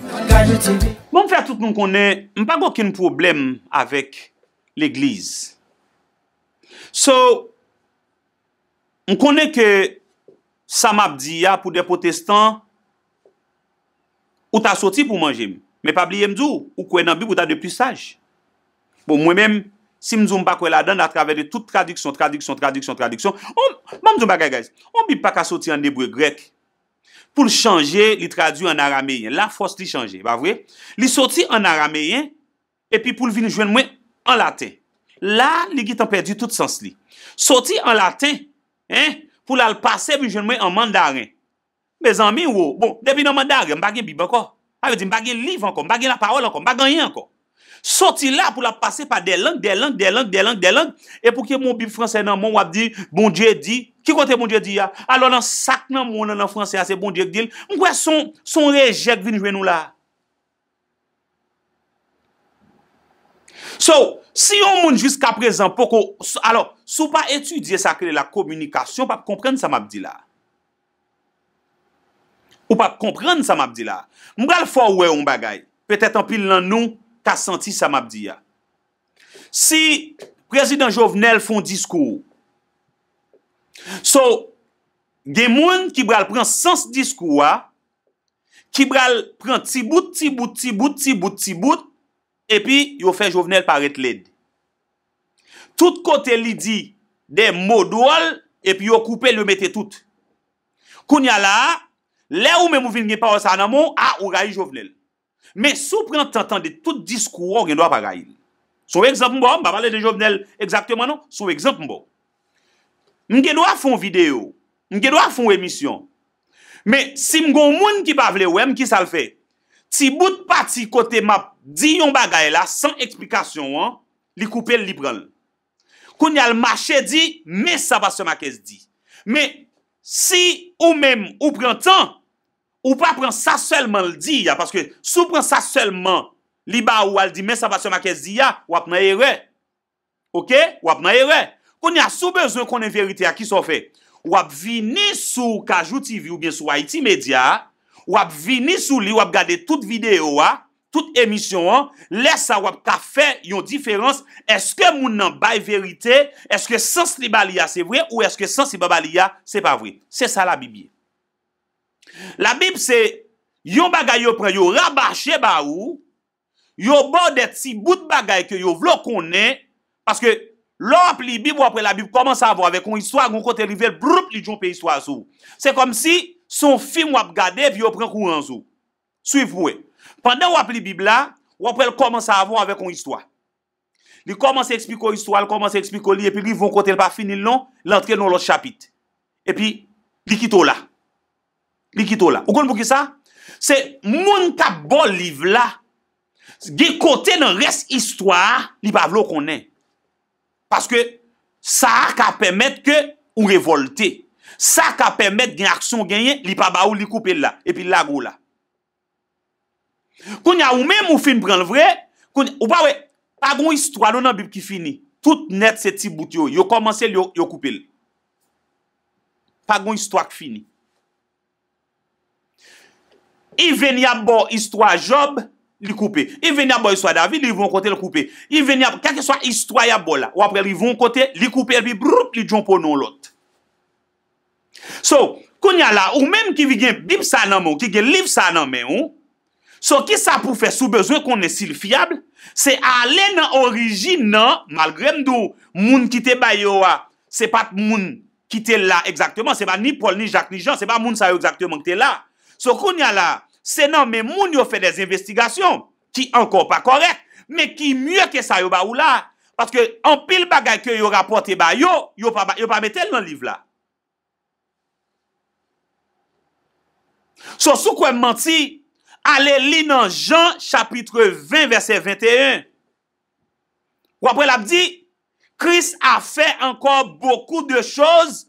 [SPEAKER 1] Bon, m twitch! Moun fè tout nou konen, mwen pa gòkian problem avèk l'Eglise. So, m konen ke Samabdiya pou de potestan ou ta soti pou manje mi. Me pabliye mdou, ou kwenan bi pou ta de plus saj. Bon, mwen men, si m zoumba kwen la dan na travè de tout tradiksyon, tradiksyon, tradiksyon, tradiksyon, m m zoumba kwen la dan, m bi pak a soti an ebwe grek, pou l chanje, li tradu an arameyen, la fos li chanje, ba vwe? Li soti an arameyen, e pi pou l vini jwen mwen An laten. La, li git an perdi tout sens li. Soti an laten, pou la l'passe vijen mwen an mandarin. Me zan mi wou, bon, debi nan mandarin, m bagen bib anko. A ve di m bagen liv anko, m bagen la parol anko, m bagen yon anko. Soti la pou la l'passe pa de lang, de lang, de lang, de lang, de lang. E pou ke moun bib franse nan moun wap di, bon dje di, ki kote bon dje di ya? A lò nan sak nan moun nan franse a se bon dje di. Mwen kwe son, son rejek vini jwen nou la. So, si yon moun jiska prezen poko, alo, sou pa etudye sa kre la komunikasyon, pa pa komprenne sa mabdi la. Ou pa pa komprenne sa mabdi la. Mbral fò wè yon bagay, petè tanpil nan nou, ka santi sa mabdi ya. Si prezident Jovenel foun diskou, so, gen moun ki bral pren sens diskou wa, ki bral pren tibout, tibout, tibout, tibout, tibout, epi yo fe Jovenel paret led. Tout kote li di de modol, epi yo koupe le mette tout. Koun ya la, le ou me mouvil nge pa ou sa anamon, a ou ga yi Jovenel. Me sou prent t'entende tout diskouan gen doa pa ga yi. Sou ekzamp mbo, mba pale de Jovenel, ekzakteman nou, sou ekzamp mbo. Mge doa fon video, mge doa fon emisyon, me si mgon moun ki pa vle wèm ki sal fè, Ti bout pati kote map di yon bagay la, san eksplikasyon an, li koupe li li pran. Kon yal mache di, me sa bas se ma kes di. Me, si ou mem ou pran tan, ou pa pran sa selman li di ya, paske sou pran sa selman, li ba ou al di me sa bas se ma kes di ya, wap na ere. Ok? Wap na ere. Kon yal sou bezon konen verite ya ki sou fe. Wap vini sou kajouti vi ou bien sou Haiti Media, wap vini sou li, wap gade tout videyo a, tout emisyon an, lesa wap ka fe yon diferans, eske moun nan bay verite, eske sens li ba li a, se vwe, ou eske sens li ba ba li a, se pa vwe. Se sa la Bibye. La Bibye se, yon bagay yo pre, yo rabache ba ou, yo bon det si bout bagay ke yo vlo konen, paske lor ap li Bibye wap pre la Bibye koman sa avwa avek yon histwa, yon kote rivel, broup li jom pe histwa sou. Se kom si... Son film wap gade, vyo pren kou anzou. Suif mwwe. Pandan wap li bib la, wap el komansa avon avè kon istwa. Li komansa ekspiko istwa, li komansa ekspiko li, epi li von kote l pa finil non, l antre non l ot chapit. Epi, li kito la. Li kito la. O kon mwou ki sa? Se moun ka bon liv la, ge kote nan res istwa, li pa vlo konen. Paske, sa a ka pemet ke ou revolte. sa ka pemet gen aksyon genye, li pa ba ou li koupe la, epi la go la. Koun ya ou men mou fin pren l vre, koun, ou pa we, pa goun istwa nou nan bib ki fini, tout net se ti bout yo, yo komanse yo koupe la. Pa goun istwa ki fini. I veni ap bo istwa Job, li koupe. I veni ap bo istwa David, li yon kote l koupe. I veni ap, kak yon istwa yon bo la, wapre li yon kote, li koupe epi brrp, li jon po nou lote. So, koun ya la, ou mèm ki vi gen bib sa nan mè ou, ki gen liv sa nan mè ou, so ki sa pou fè sou bezwe konè sil fiable, se alè nan orijin nan, malgrèm dou, moun ki te bay yo a, se pat moun ki te la, ekzaktèman, se pa ni Paul, ni Jacques, ni Jean, se pa moun sa yo ekzaktèman ki te la. So, koun ya la, se nan mè moun yo fè des investigasyon, ki ankon pa korek, mè ki myè ke sa yo ba ou la, patke anpil bagay ke yo rapote bay yo, yo pa metel nan liv la. Sosou kwen manti, ale li nan Jean chapitre 20 verset 21. Wapwen lap di, Kris a fe ankor bokou de chos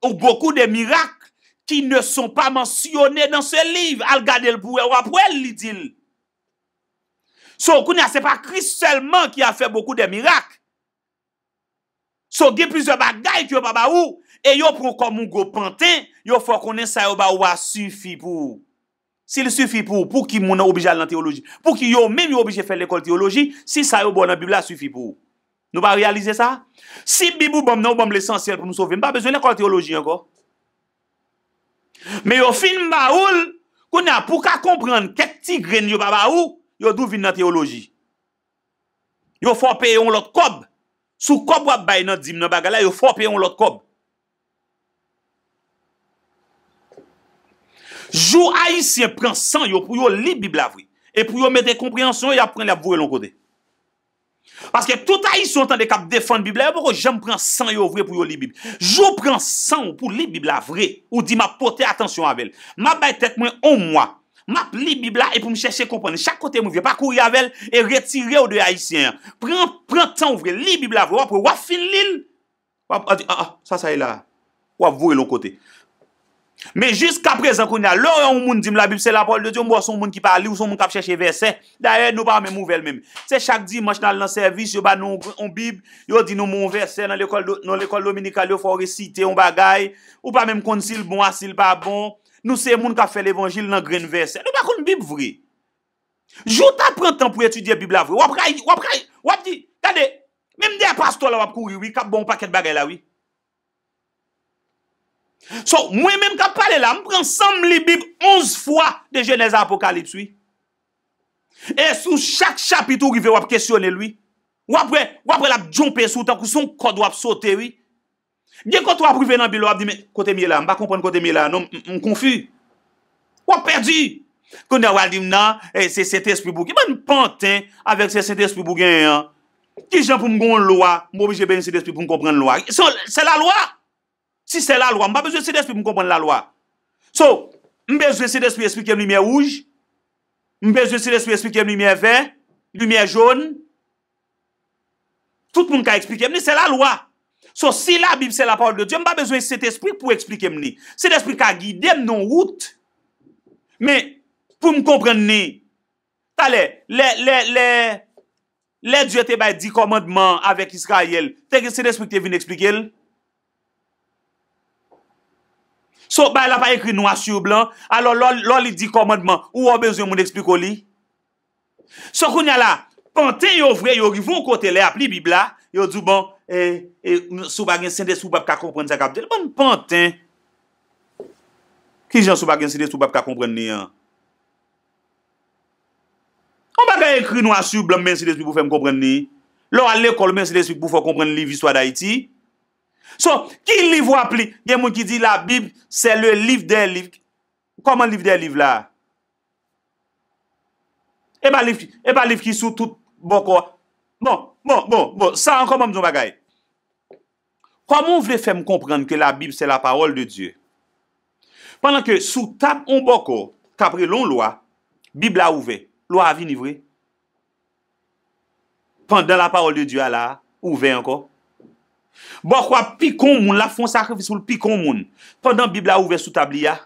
[SPEAKER 1] ou bokou de mirak ki ne son pa mansyone dan se liv. Al gade lbouwe wapwen li dil. Sosou kwen ya se pa Kris selman ki a fe bokou de mirak. Sosou gen pise bagay ki wapwa ba ou. E yo prou kon moun gwo pante, yo fò konen sa yo ba ou a sufi pou. Si li sufi pou, pou ki moun an obijal nan teoloji. Pou ki yo mèm yo obije fè lè kol teoloji, si sa yo bon an bibla sufi pou. Nou ba realize sa? Si bibou bom nan ou bom lè sensiyel pou nou sove, mba bezwen lè kol teoloji anko. Mè yo fin mba ou, konen pou ka komprende ket ti gren yo ba ba ou, yo dou vin nan teoloji. Yo fò pe yon lot kob, sou kob wap bay nan dim nan bagala, yo fò pe yon lot kob. Jou haisyen pren san yo pou yo li bib la vre, e pou yo mède komprehansyon, e ap pren la vore lon kote. Paske tout haisyen tan de kap defan bib la, e pou yo jèm pren san yo vre pou yo li bib. Jou pren san yo pou li bib la vre, ou di ma pote atensyon avèl. Ma bay tèt mwen on mwa. Ma li bib la, e pou mè chèche komponè. Chak kote mwen vye pakouri avèl, e retire ou de haisyen. Pren tan vre, li bib la vre, ap pou yo wafin lil. A di, a, a, sa, sa, ila. E wap vore lon kote. Me jisk aprezen koun ya, lor yon moun dim la bib, se la pol de di, yon moun son moun ki parli, yon son moun kap chèche versè. Daè, nou pa mè mouvel mèm. Se chak di manch nan lan servis, yon pa nou moun bib, yon di nou moun versè nan l'ekol dominikal, yon fòre sitè, yon bagay. Ou pa mèm konsil bon, asil pa bon. Nou se moun kap fè l'evangil nan gren versè. Nou pa koun bib vri. Jou ta prantan pou etudye bib la vri. Wap kaj, wap kaj, wap di, kade. Mèm di a pasto la wap kouri, wik ap bon paket bagay la wik. So, mwen menm ka pale la, mwen prensan m li bib 11 fwa de jenèza apokalips wè. E sou chak chapitou ki vè wap kèsyonè lwè. Wap wè, wap wè la jompe sou tan kouson kod wap sote wè. Mwen kote wap rive nan bil wap, di men, kote mi e la, mba kompren kote mi e la, non m konfi. Wap perdi. Konde wale di m nan, e, eh, se set espri boukè, mwen pantè avèk se set espri boukè yè an. Ki jen pou m goun lwè, mwobi jè ben se set espri pou m kompren lwè. Se la lwè. Si se la loa, m ba bezwe se despi m kompren la loa. So, m bezwe se despi esplike m li miye ouj, m bezwe se despi esplike m li miye ve, li miye joun, tout moun ka esplike m li, se la loa. So, si la bib se la pwaou de Diyo, m ba bezwe se despi pou esplike m li. Se despi ka gidem non wout, me pou m kompren li, talè, le, le, le, le Diyo te bay di komodman avèk Israël, teke se despi te vin esplike lè? So, ba la pa ekri noua sur blan, alo lor li di komadman, ou ou bezye moun eksplikoli? So, konya la, pante yo vwe, yo givou kote le ap li bibla, yo djou bon, e, e, sou bagen sende sou bab ka kompren za kapite. Le moun pante, ki jan sou bagen sende sou bab ka kompren ni an? O bagen ekri noua sur blan men sides mi pou fèm kompren ni, lor ale kol men sides mi pou fèm kompren li viswa da iti, So, ki liv wap li? Gen moun ki di la Bib, se le liv den liv. Koman liv den liv la? Eba e liv ki sou tout bokou. Bon, bon, bon, bon. Sa ankon moun joun bagay. Koman moun vle fè m konprenn ke la Bib se la parol de Diyo? Pendan ke sou tab un bokou, kapre lon lwa, Bib la ouve, lwa avi nivre. Pendan la parol de Diyo ala, ouve ankon. Bo kwa pi kon moun la fon sakrifis moun, pi kon moun. Pendan Biblia ouve sou tabli ya,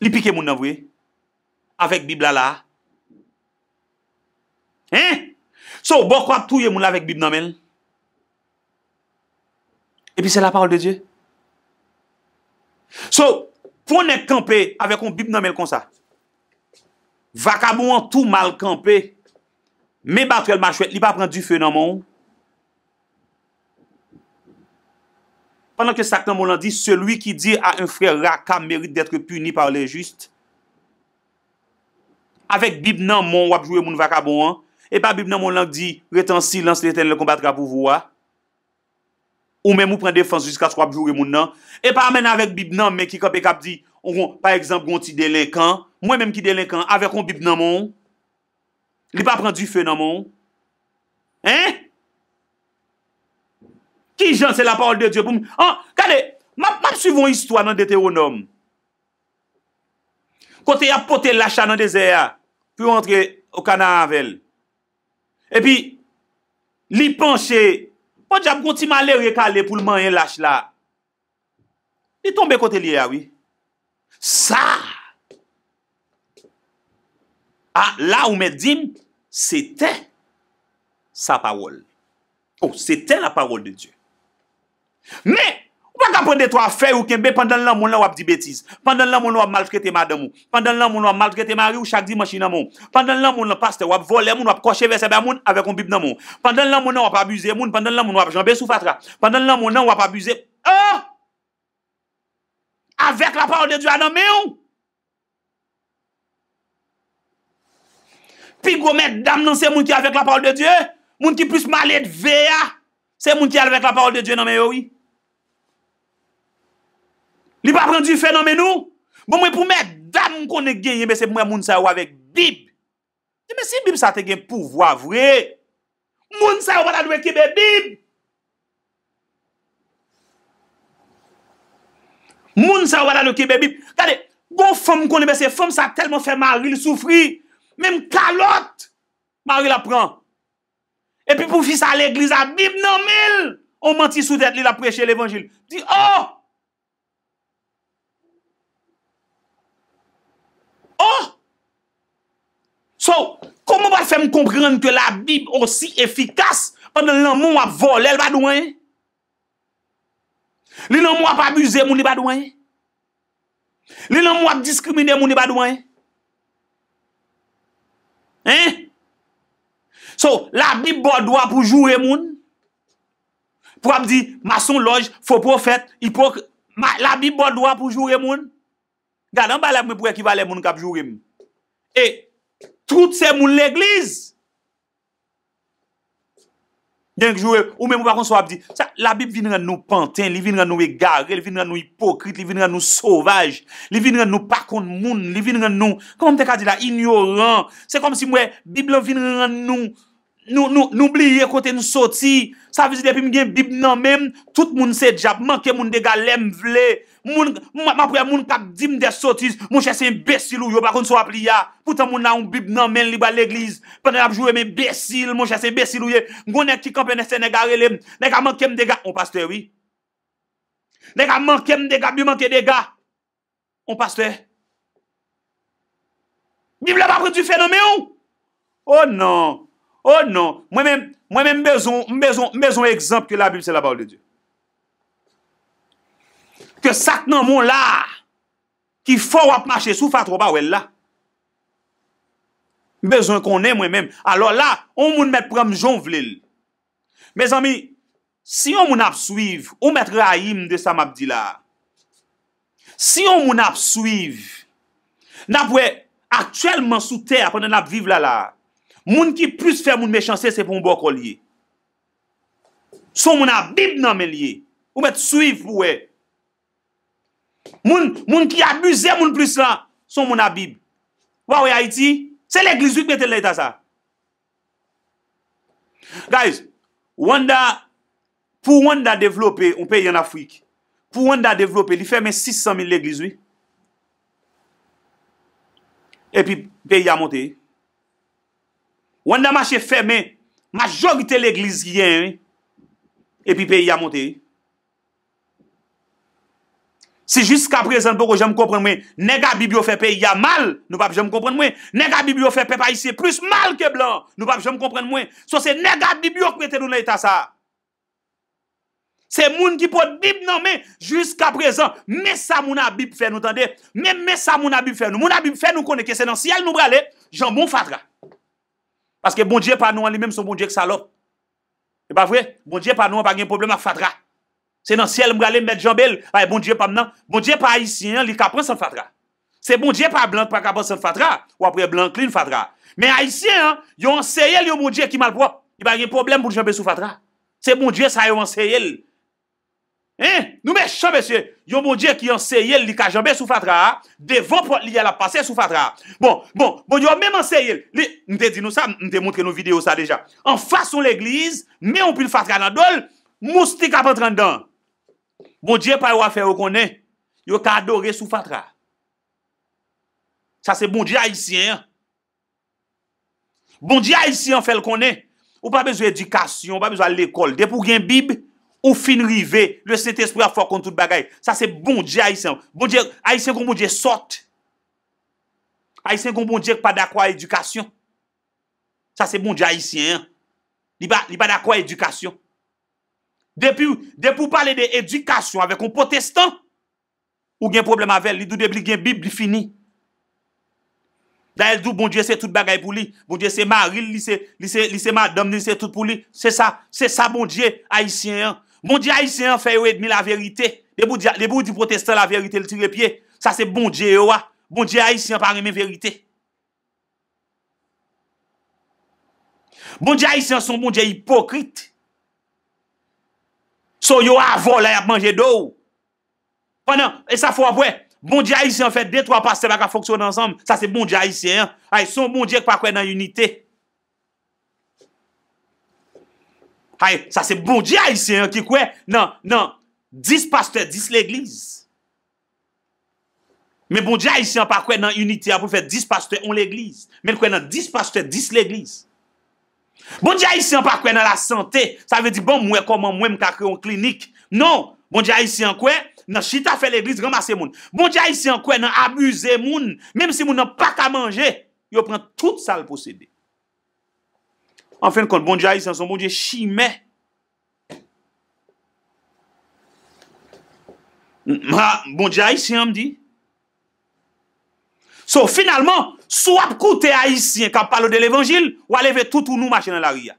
[SPEAKER 1] li pike moun nan vwe. Avek Biblia la. So, bo kwa touye moun la vek Biblia nan men. E pi se la parol de Diyo. So, pou nèk kampe avek moun Biblia nan men kon sa. Vaka moun an tou mal kampe. Me batrel ma chwet, li pa pran du fe nan moun. Pendan ke sakten moun lan di, selwi ki di a un frey rakam merite detre puni par le jist. Awek bib nan moun wapjou e moun vakabon an, epa bib nan moun lan di, reten silans leten le kombatra pou vwa, ou men mou pren defans jiska swapjou e moun nan, epa amen avek bib nan men ki kopekap di, on kon, pa exemple, gonti delinkan, mwen menm ki delinkan, avek kon bib nan moun, li pa pren du fe nan moun, enn, Ki jan se la parol de Diyo pou mwen... Ah, kade, map suivon histwa nan dete ou nom. Kote ya pote lacha nan dese ya, pou yon entre okana anvel. E pi, li panche, po di ap konti male wye kale pou lman yon lache la. Li tombe kote li ya, wye. Sa! Sa! Ah, la ou mwen dim, se te sa parol. Ou oh, se te la parol de Diyo. Me, wak aponde to a fey ou kembe pandan lan moun la wap di betiz, pandan lan moun la wap maltretema demou, pandan lan moun la wap maltretema yu chak di machina moun, pandan lan moun la paste wap vole moun, wap kosheve sebe moun, avek ou bib nan moun, pandan lan moun la wap abuze moun, pandan lan moun la wap jambesou fatra, pandan lan moun la wap abuze... AVEK LA PALLE DE DYE ANAMEN YON! Pi gome dam nan se moun ki avek la palle de die, moun ki plus male de ve ya, se moun ki avek la palle de die nanmen yon, yon! Li pa pren di fenomenou? Bon mwen pou mwen dam mwen konen genye, mwen se mwen moun sewa vek bib. E men si bib sa te gen pou vwa vwe, moun sewa vwa dwe kebe bib. Moun sewa vwa dwe kebe bib. Kade, gon fom mwen konen mwen se fom, sa telman fe Marie l soufri. Mem kalot! Marie la pren. E pi pou fisa l eglisa, bib nan mil! On manti sou det li la preche l evanjil. Di oh! So, kome bat fèm komprende ke la bib osi efikas Annen nan moun ap vole el badouan Li nan moun ap abuse moun li badouan Li nan moun ap diskrimine moun li badouan So, la bib badouan pou joure moun Pwa m di, mason loj, fò profet, ipok La bib badouan pou joure moun Gade, an ba alev mwen pou e ki vale moun kap jurem? E, tout se moun l'egliz! Genk jure, ou mwen mou bakon so ap di, sa, la bib vinran nou panten, li vinran nou e gare, li vinran nou hipokrit, li vinran nou sovaj, li vinran nou pakon moun, li vinran nou, kon mwen te ka di la, ignoran, se kom si mwen, biblo vinran nou. Nou bli ye kote nou soti. Savizi depi m gen bib nan men. Tout moun sejap. Mankye moun dega lem vle. Moun kap dim de sotis. Moun chese yon besil ou yo. Bakon sou ap li ya. Koutan moun nan bib nan men li ba l'egliz. Pwene ap jowe men besil. Moun chese yon besil ou yo. Mwen ek ki kampene sen negare lem. Nega manke m dega. O paste wii. Nega manke m dega. Bi manke dega. O paste. Bib la pa prit du fenome ou. O oh, nan. Ou nan, mwen men mbezon mbezon mbezon mbezon ekzamp ke la Bibse la ba ou de Diyo. Ke sak nan moun la ki fwo wap mache sou fwa tro ba ou el la. Mbezon konen mwen men. Alo la, ou moun met pram joun vlel. Mez ami, si ou moun ap suiv, ou met rayim de sa mabdi la. Si ou moun ap suiv, nap we aktyelman sou ter konen ap viv la la. Moun ki plus fè moun mechansè, se pou mbo kol ye. Son moun abib nan men ye. Ou met suif pou we. Moun ki adbuse moun plus lan, son moun abib. Wa we Haiti, se l'Eglise wik bete l'Etat sa. Guys, wanda, pou wanda devlope, on pe yon Afrik. Pou wanda devlope, li fè men 600 min l'Eglise wik. E pi pe yon amote e. Wanda ma che fè men, majogite l'eglise ki yè, epi pe yè a montè. Se jiska prezen, bo ko jèm kompren mwen, nega bibyo fè pe yè mal, nou pap jèm kompren mwen, nega bibyo fè pe pa isye plus mal ke blan, nou pap jèm kompren mwen, so se nega bibyo kwen te nou nou etan sa. Se moun ki pot bib nan men, jiska prezen, mè sa moun a bib fè nou tan de, mè sa moun a bib fè nou, moun a bib fè nou konè kè senan, si yè nou bralè, jambon fatra. Paske bon diye pa nou an li menm sou bon diye ki salop. E ba vwe? Bon diye pa nou an pa gen problem ak fatra. Se nan si el mga li mwen jambel, ay bon diye pa menan. Bon diye pa aisyen li kapon san fatra. Se bon diye pa blanke pa kapon san fatra, wapre blanke li nan fatra. Men aisyen, yon seyel yon bon diye ki malprop. E ba gen problem mwen jambel sou fatra. Se bon diye sa yon seyel. Yon moun diye ki yon seyel li kajanbe sou fatra Devon pou li yalap pase sou fatra Bon, bon, bon, yon moun seyel Li, nte di nou sa, nte montre nou video sa deja An fason l'eglise Me yon pil fatra nan dol Moustika patran dan Moun diye pa yon afero konen Yon ka adore sou fatra Sa se moun diye haisyen Moun diye haisyen fel konen Ou pa bezou edikasyon, ou pa bezou al ekol De pou gen bibi Ou fin rive, le set espri a fok kon bon bon bon tout bagay. Sa se bondje Aisyen. Aisyen kon bondje sot. Aisyen kon bondje ki pa da kwa edukasyon. Sa se bondje Aisyen. Li pa da kwa edukasyon. Depou pale de edukasyon avek kon potestan. Ou gen problem avel, li do debli gen bibli fini. Da el do bondje se tout bagay pou li. Bondje se ma ril, li se ma dom, li se tout pou li. Se sa bondje Aisyen an. Moun diye haisyen fè yo edmi la verite. Le bou di bon protestan la verite, le tirepye. Sa se moun diye yo a. Moun diye haisyen pari men verite. Moun diye haisyen son moun diye hipokrite. So yo a vol a ap manje do. Pwè nan, e sa fwa pwè. Moun bon diye haisyen fè dey to apaste baka foksyon ansam. Sa se moun diye haisyen. Ay, son moun diye kwa kwen nan unité. Hay, sa se bon di a isi an ki kwe nan 10 pasteur 10 l'Eglise. Men bon di a isi an pa kwe nan uniti apou fè 10 pasteur 1 l'Eglise. Men kwe nan 10 pasteur 10 l'Eglise. Bon di a isi an pa kwe nan la sante, sa ve di bon mwen koman mwen mwen kakre yon klinik. Non, bon di a isi an kwe nan chita fè l'Eglise ramase moun. Bon di a isi an kwe nan amuse moun, menm si moun nan pak a manje, yo pren tout sa l'posede. An fin kon, bondje Haitien son bondje Chimè. Bondje Haitien m di. So, finalman, sou ap koute Haitien kap pale de l'Evangile, wale ve tout ou nou mache nan la ria.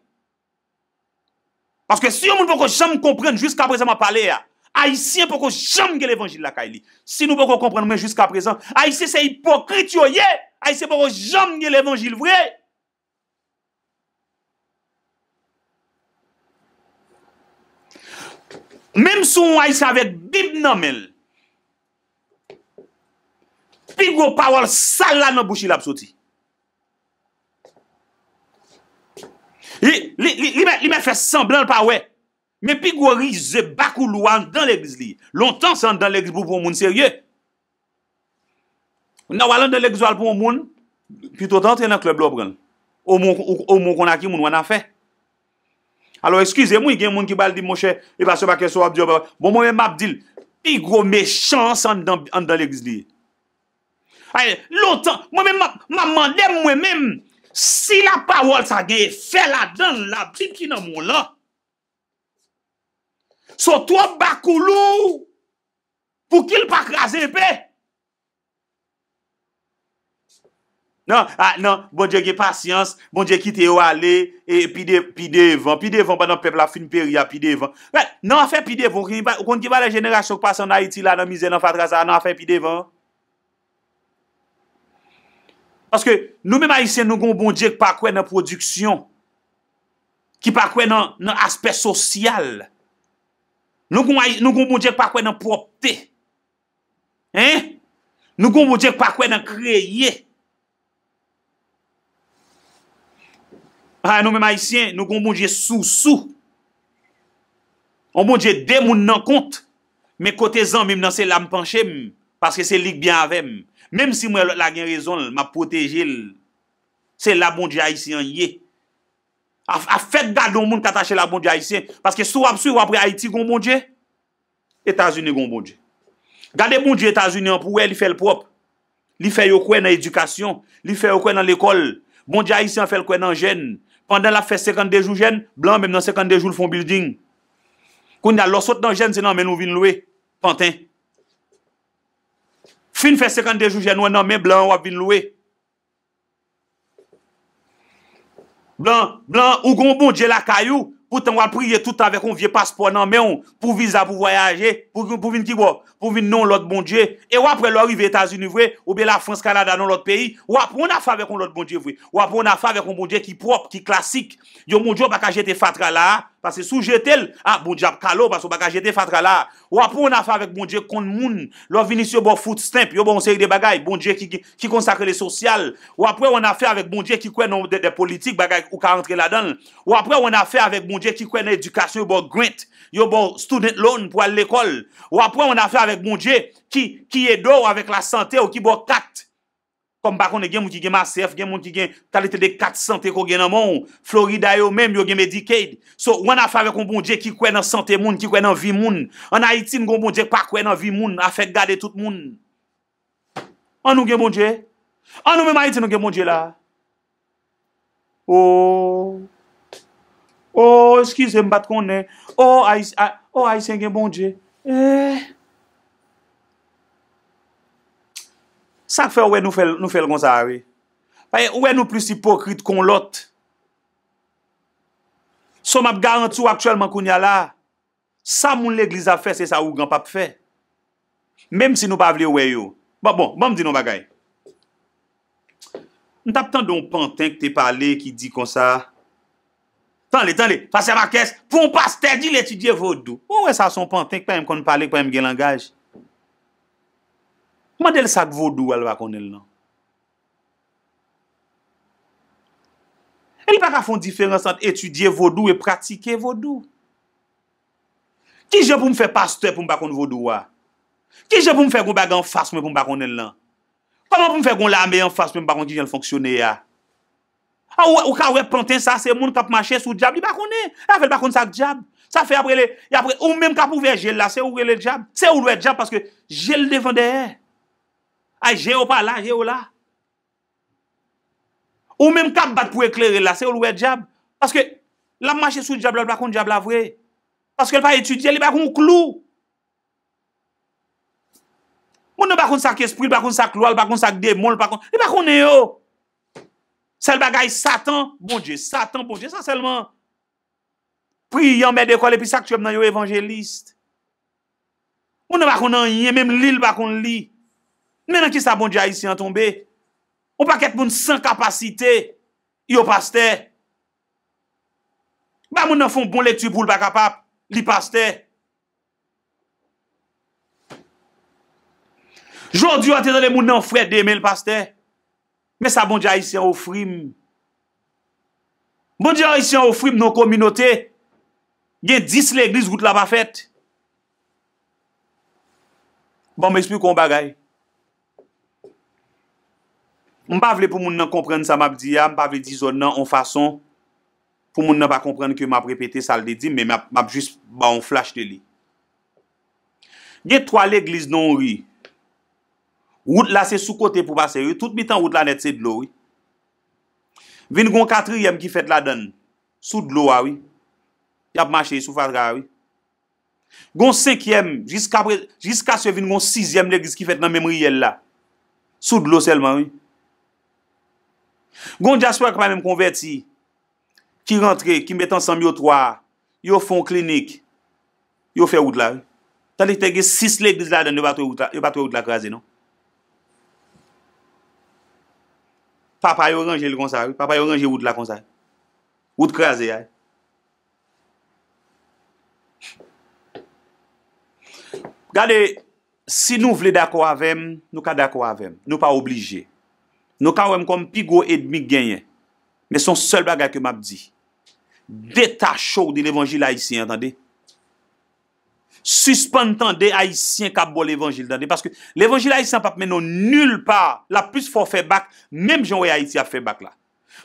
[SPEAKER 1] Paske si yon moun pou kou jom kompren jusqu'aprezen m a pale ya, Haitien pou kou jom gen l'Evangile lakay li. Si nou pou kou kompren mè jusqu'aprezen, Haitien se hipokrit yo ye, Haitien pou kou jom gen l'Evangile vweye. Mem sou yon a yisa vek bib nan men, pigwo pawol salan nan bouchi lap soti. Li men fe semblan pa we, me pigwo rize bakou luan dan legiz li, lontan san dan legiz pou pou moun serye. Nou alan dan legiz wale pou moun, pi to tan ten nan kleb lop ren, ou moun kon a ki moun wana fe. Alo, eskize mwen gen moun ki bal di Moshè, e baso bakè sou abdiyo. Bon mwen mabdi, pigro mechans an dan lèk zdi. Aè, loutan, mwen mab, maman lè mwen mèm, si la pa wòl sa gè, fè la dan la, blikina moun la. Sot wò bakou lò, pou ki l pa krasè pe. Nan, bonje gye pasyans, bonje kite yo ale, pi devan, pi devan, ban nan pepl la film periya, pi devan. Nan afe pi devan, kon gye ba la jenera syok pasan na iti la nan mize nan fatrasa, nan afe pi devan. Aske, nou mèm a yise nou gon bonje kwa kwen nan prodüksyon, ki kwen nan aspe sosyal. Nou gon bonje kwa kwen nan propte. Hein? Nou gon bonje kwa kwen nan kreye. Ha, nou mèm Haitien, nou goun mounje sou, sou. Moun mounje de moun nan kont, mè kote zan mèm nan se la mpanchèm, paske se lik byan avèm. Mèm si mwen la gen rezon, ma potejèl, se la mounje Haitien ye. A fèk gade moun katache bon la mounje Haitien, paske sou apsu wapre Haiti goun mounje, Etats-Unis goun mounje. Bon gade mounje bon Etats-Unis an pouè, li fè l'propre. Li fè yo kwen nan edukasyon, li fè yo kwen nan l'ekol, mounje Haitien fè l'kwen nan jèn, pandan la fe sekande de jou jen, blan men nan sekande de jou l fon bilding. Koun ya losot nan jen, se nan men nou vin loue, pantan. Fin fe sekande de jou jen, wè nan men blan wap vin loue. Blan, blan, ou gounbou, dje la kayou, ou, Wapou apriye tout ave kon vie paspon nan men, pou visa pou voyaje, pou vin nan lout bon die, e wapre lout vive Etatie oube, oube la France, Canada nan lout peyi, wapre ouna fave kon lout bon die oube, wapre ouna fave kon bon die ki prop, ki klasik. yo moun diyo baka jete fatra la, pase soujetel, a, ah, moun diyo ap kalo, paso baka jete fatra la, wapre wana fe avèk moun diyo kon moun, lò vinis yo bo foot stamp, yo bo onsèk de bagay, moun diyo ki konsakre le sosyal, wapre wana fe avèk moun diyo ki kwen de politik bagay ou ka rentre la don, wapre wana fe avèk moun diyo ki kwen edukasyon yo bo grant, yo bo student loan pou al l'ekol, wapre wana fe avèk moun diyo ki edo avèk la sante ou ki bo takt, Kom bakon e gen moun ki gen maserf, gen moun ki gen talite de kat sante ko gen nan moun. Florida yo menm yo gen Medicaid. So, wana fave kon bonje ki kwen nan sante moun, ki kwen nan vi moun. Wana itin kon bonje pa kwen nan vi moun, a fek gade tout moun. An nou gen bonje? An nou mèm a itin nou gen bonje la? Oh! Oh, eskise mbat konnen. Oh, a ah, oh, isen gen bonje. Eh! Sak fe wè nou fèl kon sa a wè. Wè nou plis hipokrit kon lot. Son ap garan tsu aktuelman kon yala. Sa moun lè glis ap fè, se sa ou gamp ap fè. Mèm si nou pa vlè wè yo. Bon, bon, bon mdi nou bagay. Nou tap tan don panten k te pale ki di kon sa. Tanle, tanle, fase ma kes, pou mpa stè di lè ti diye vodou. Ou wè sa son panten k pa m kon pale k pa m gen langaj? Mwa del sak vodou al wakon el nan? E li pa ka fon diferans an etudye vodou e pratike vodou? Ki je pou mfe paste pou mbakon vodou wak? Ki je pou mfe kon bagan fas mwen pou mbakon el nan? Koman pou mfe kon lamey an fas mwen mbakon ki jen fonksyon e ya? Ou ka ouwe pante sa se moun kap mache sou diab li bakon e? A fe bakon sak diab? Sa fe apre le? Ou menm kap ouve gel la se ouve le diab? Se ouve diab? Paske gel devan dehe? Aje ou pa la, aje ou la. Ou menm kab bat pou ekleri la, se ou lwè diab. Paske, la mwache sou diab la, li bakon diab la vwe. Paske, li pa etudye, li bakon klou. Mounen bakon sak espri, li bakon sak loal, li bakon sak demol, li bakon... Li bakon eyo. Sel bagay satan, bonje, satan, bonje, sa selman. Pri yon bed ekole, pi sak chob nan yo evanjelist. Mounen bakon anye, menm li, li bakon li. Men an ki sa bondja isi an tombe, ou pa ket moun san kapasite yo paste. Ba moun nan foun bon letu pou l baka pa li paste. Jou di yo ati zole moun nan frede men l paste. Men sa bondja isi an ofrim. Bondja isi an ofrim nou kominote. Gen dis l eglis gout la pa fet. Ba bon, moun ispil kon bagay. Mpa vle pou moun nan komprende sa m ap di ya, mpa vle di zon nan on fason. Pou moun nan pa komprende ke m ap repete sa l de di, me m ap jis ba on flash de li. Nye toa l eglise nan ou yi. Wout la se sou kote pou pase yi, tout mi tan wout la net se dlo yi. Vin goun katriyem ki fet la den, sou dlo a ah, wii. Yap mache sou fadra a ah, wii. Gon sekyem, jiska se vin goun sizyem l eglise ki fet nan memriye la. Sou dlo selman wii. Gon dja swa kwa mwen konvert si, ki rentre, ki met ansanm yo 3, yo fon klinik, yo fe wout la. Tande ki tege 6 lek dizla dan yo batwe wout la kraze, non? Papa yo range l kon sa, papa yo range wout la kon sa. Wout kraze, ay. Gade, si nou vle dako avem, nou ka dako avem, nou pa oblije. Nou ka wèm kom pigou edmi genyen. Mè son sol bagay ke map di. Detachou di l'Evangile haïsien, atande. Suspantande haïsien kabbo l'Evangile, atande. Paske l'Evangile haïsien pap mè nou nul pa la plus fò fè bak, mèm joun wè haïsien fè bak la.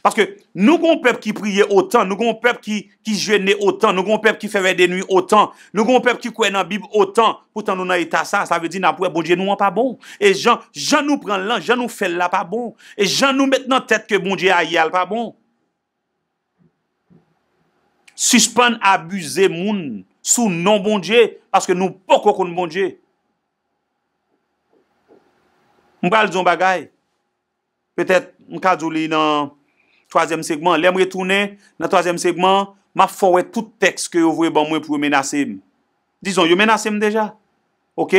[SPEAKER 1] Paske nou kon pep ki priye otan, nou kon pep ki jwene otan, nou kon pep ki fere denwi otan, nou kon pep ki kwen nan bib otan, pou tan nou nan ita sa, sa ve di nan pou e bonje nou an pa bon. E jan nou pren lan, jan nou fel la pa bon, e jan nou met nan tet ke bonje a yal pa bon. Suspon abuze moun sou non bonje, paske nou pokokon bonje. Mwen kal zon bagay, petet mwen kadzou li nan... Troazèm segman, lèm retounè, nan troazèm segman, ma fò wè tout tekst kè yo vwè ban mwen pou menasèm. Dizon, yo menasèm deja. Ok?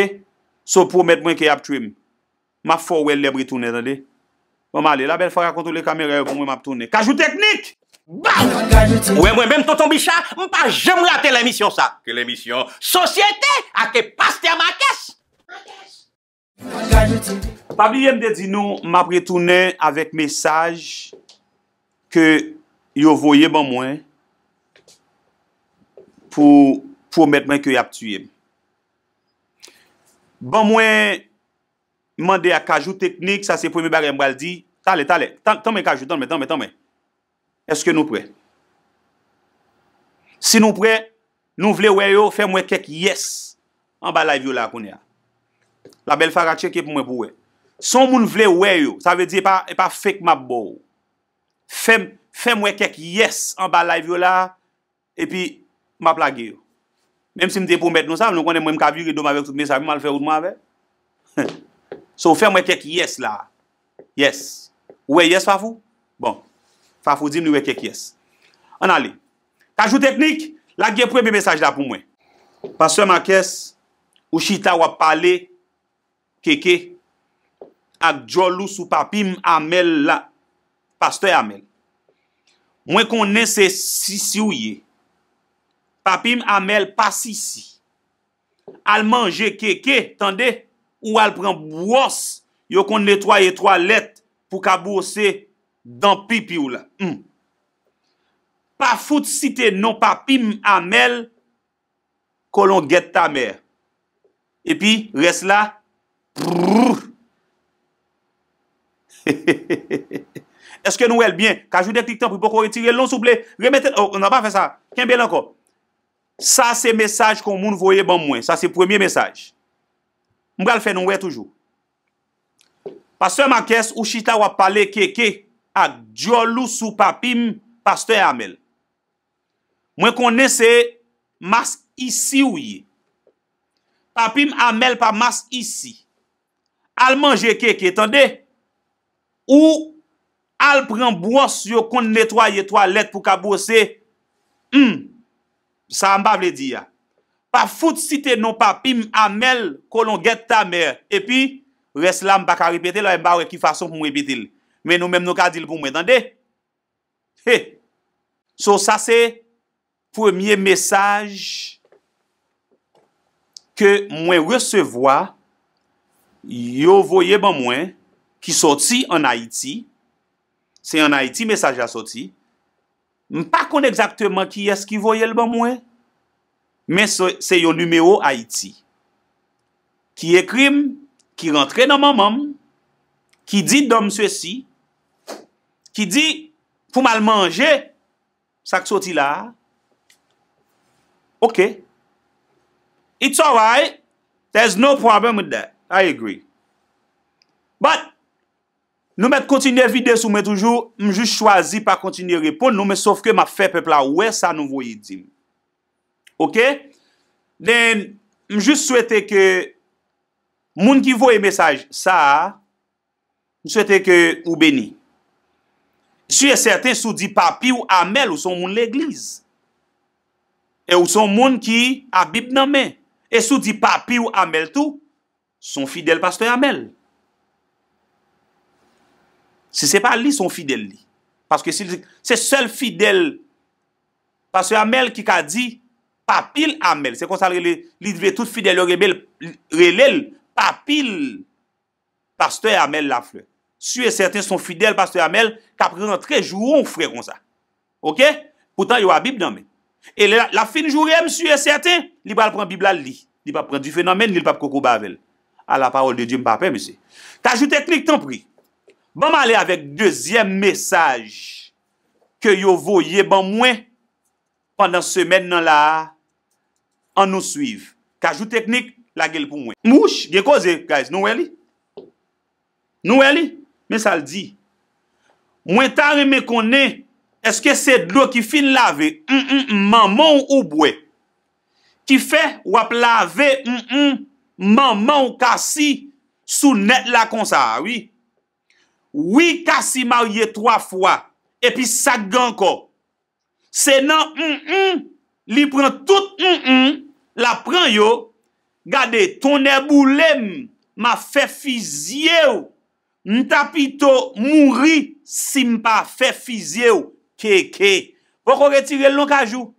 [SPEAKER 1] So pou mèt mwen kè ap twèm. Ma fò wè lèm retounè, nan lè. Bon, ma lè, la bè fò racontou lè kamerè yo pou mwen map tounè. Kajou teknik! BAM! Ouè mwen, mèm tonton Bichat, mwen pa jèm lè a tè lèmisyon sa. Kè lèmisyon? Sosyètè! Ake pas tè a ma kes! Ma kes! Pabli yèm de dinou, m yo voye ban mwen pou pou met men kyo yaptuye. Ban mwen mande a kajou teknik, sa se pwemi bare mbal di, tale tale, tanme kajou, tanme tanme, eske nou pre? Si nou pre, nou vle weyo, fe mwen kek yes an ba la vyo la akounia. La bel fara cheke pou mwen pou we. Son moun vle weyo, sa ve di e pa e fek ma bou. Fè mwen kek yes an balay vyo la. E pi map la geyo. Mem si mte pou met nou sa. M nou konen mwen mkavyo ge dom avek tout mesaj. M mal fè ou d'man avek. So fè mwen kek yes la. Yes. Ouwe yes fafou? Bon. Fafou di mnen ouwe kek yes. An ale. Kajou teknik. La ge pou ebe mesaj la pou mwen. Paswe ma kes. Ou shita wap pale. Keke. Ak jolou sou papi m amel la. Mwen kon nese sisi ou ye, papim amel pasisi, al manje keke, tande, ou al pren bwos, yo kon netwaye toalet pou kabwose dan pipi ou la. Hmm. Pa fout site non papim amel, kolon get ta mer. E pi, res la, prrrr. He he he he he he. Eske nou el byen? Kajou dek dik tan pou poko retire loun souble? Remete... Oh, nan pa fe sa. Ken bel anko? Sa se mesaj kon moun voye ban mwen. Sa se premye mesaj. Mga l fe nou el toujou. Pastoy ma kes, ou chita wap pale keke ak diolou sou papim pastoy amel. Mwen kone se mas isi ou ye. Papim amel pa mas isi. Al manje keke, tende? Ou... al pren bwos yo kon netwaye to a let pou kabwose, hmm. sa an ba vle di ya. Pa fout site non pa pim amel kolon get ta mer, epi reslam baka ripete la en ba weki fason pou mwen bitil. Men nou men mnou ka dil pou mwen dande. So sa se pwemye mesaj ke mwen resevoa yo voye ban mwen ki soti an Haiti se yon Haiti mesaj a soti, m pa kon ekzakteman ki yes ki voyel ban mwen, men se yon numeo Haiti, ki ekrim, ki rentre nan manman, ki di dom sosi, ki di pou mal manje, sak soti la, ok, it's alright, there is no problem with that, I agree, but, Nou men kontinye vide sou men toujou, m jous chwazi pa kontinye repon, nou men sof ke ma fe pepla we sa nou vo yi dim. Ok? Den, m jous souwete ke moun ki vo e mesaj sa, m souwete ke ou beni. Siye certe sou di papi ou amel ou son moun l'egliz. E ou son moun ki abib nan men. E sou di papi ou amel tou, son fidel pastoy amel. Se se pa li son fidel li. Paske se sel fidel pastor Amel ki ka di papil Amel. Se konsalre li dve tout fidel relel papil pastor Amel la fleur. Su e certain son fidel pastor Amel ka prezantre jou ou ou fre kon sa. Ok? Poutan yo a bib nan men. E la fin jou rem su e certain li pa al pren bib la li. Li pa pren du fenomen li pa preko bavel. A la parol de Diyem pape mese. Ka joute klik ton prik. Bom ale avek dezyem mesaj ke yo voye ban mwen pandan semen nan la an nou suiv. Kajou teknik, la gel pou mwen. Mwish, gen koze, guys, nou we li? Nou we li? Men sal di. Mwen tare me kone, eske se dlo ki fin lave mwen mm, mm, mm, moun ou bwe? Ki fe wap lave mwen moun kasi sou net la konsa, ah oui? wika si marye 3 fwa, epi sa ganko, senan m m, li pren tout m m, la pren yo, gade, ton e boulem, ma fe fizye ou, m tapito mouri, si m pa fe fizye ou, ke ke, poko retire lankajou,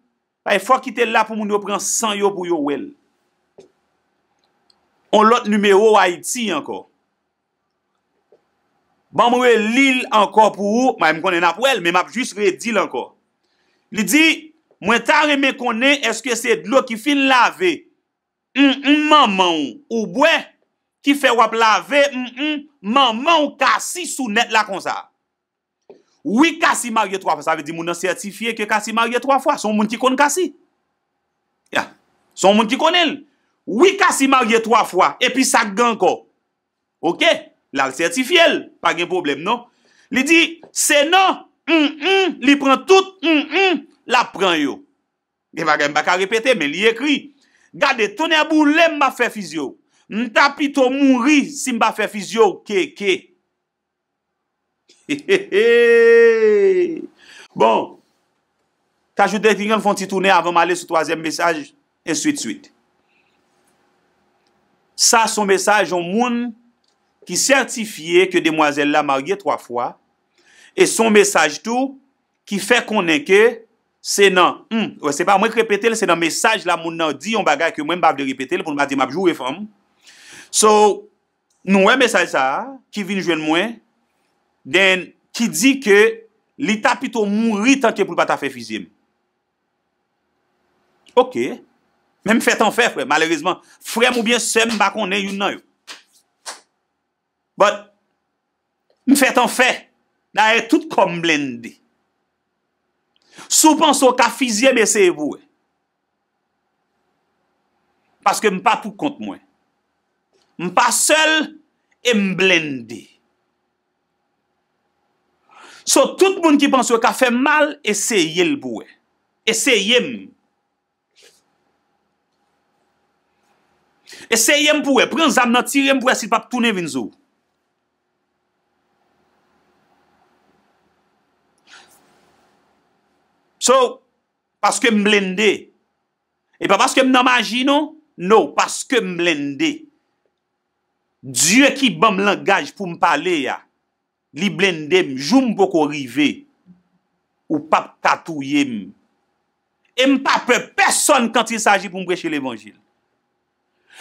[SPEAKER 1] pa e fwa kite la pou moun yo pren 100 yo pou yo wel, on lot nume ou a iti anko, Ban mwen li l ankon pou ou, mwen konen ap wel, men mwen jis re di l ankon. Li di, mwen tare me konen, eske se dlo ki fin lave, mwen mwen moun, ou bwe, ki fe wap lave, mwen mm, mm, moun kasi sou net la kon sa. Ou kasi marye 3 fwa, sa ve di moun an sertifiye ki kasi marye 3 fwa, son moun ki kon kasi. Ya, son moun ki kon el. Ou kasi marye 3 fwa, epi sa gen ankon. Ou kasi, la certifiyel, pa gen problem, non? Li di, se nan, mm, mm. li pren tout, mm, la pren yo. Li va gen baka repete, men li ekri, gade, tounen abou, lem ba fe fizyo. N tapito mounri, si mba fe fizyo, ke, ke. He, he, he. Bon. Kajou dek, yon fon ti tounen, avon male sou toazen mesaj, et suite, suite. Sa son mesaj, yon moun, ki sertifiye ke demwazel la marye 3 fwa, e son mesaj tou, ki fe konen ke senan, ou se pa mwen krepetel senan mesaj la moun nan di yon bagay ke mwen mbap de repetel pou mwen mbap di mabjou refanm, so nou mwen mesaj sa, ki vin jwen mwen den, ki di ke li tapito moun ri tanke pou pata fe fizim ok men mfetan fe fre, malerizman fre moun bien sem bakonnen yon nan yo But, m fè tan fè, na e tout kon blendi. Sou pan sou ka fizye m eseye boue. Paske m pa tout kont mwen. M pa sel, e m blendi. Sou tout moun ki pan sou ka fè mal, eseye l boue. Eseye m. Eseye m poue. Pren zam nan tirem poue, si pap toune vin zou. So, paske m blendé, e pa paske m nan magi, nou? Nou, paske m blendé. Diyo ki ban m langaj pou m pale ya, li blendé m, joun m poko rive, ou pap tatouye m. E m pape person kan ti saji pou m breche l'Evangil.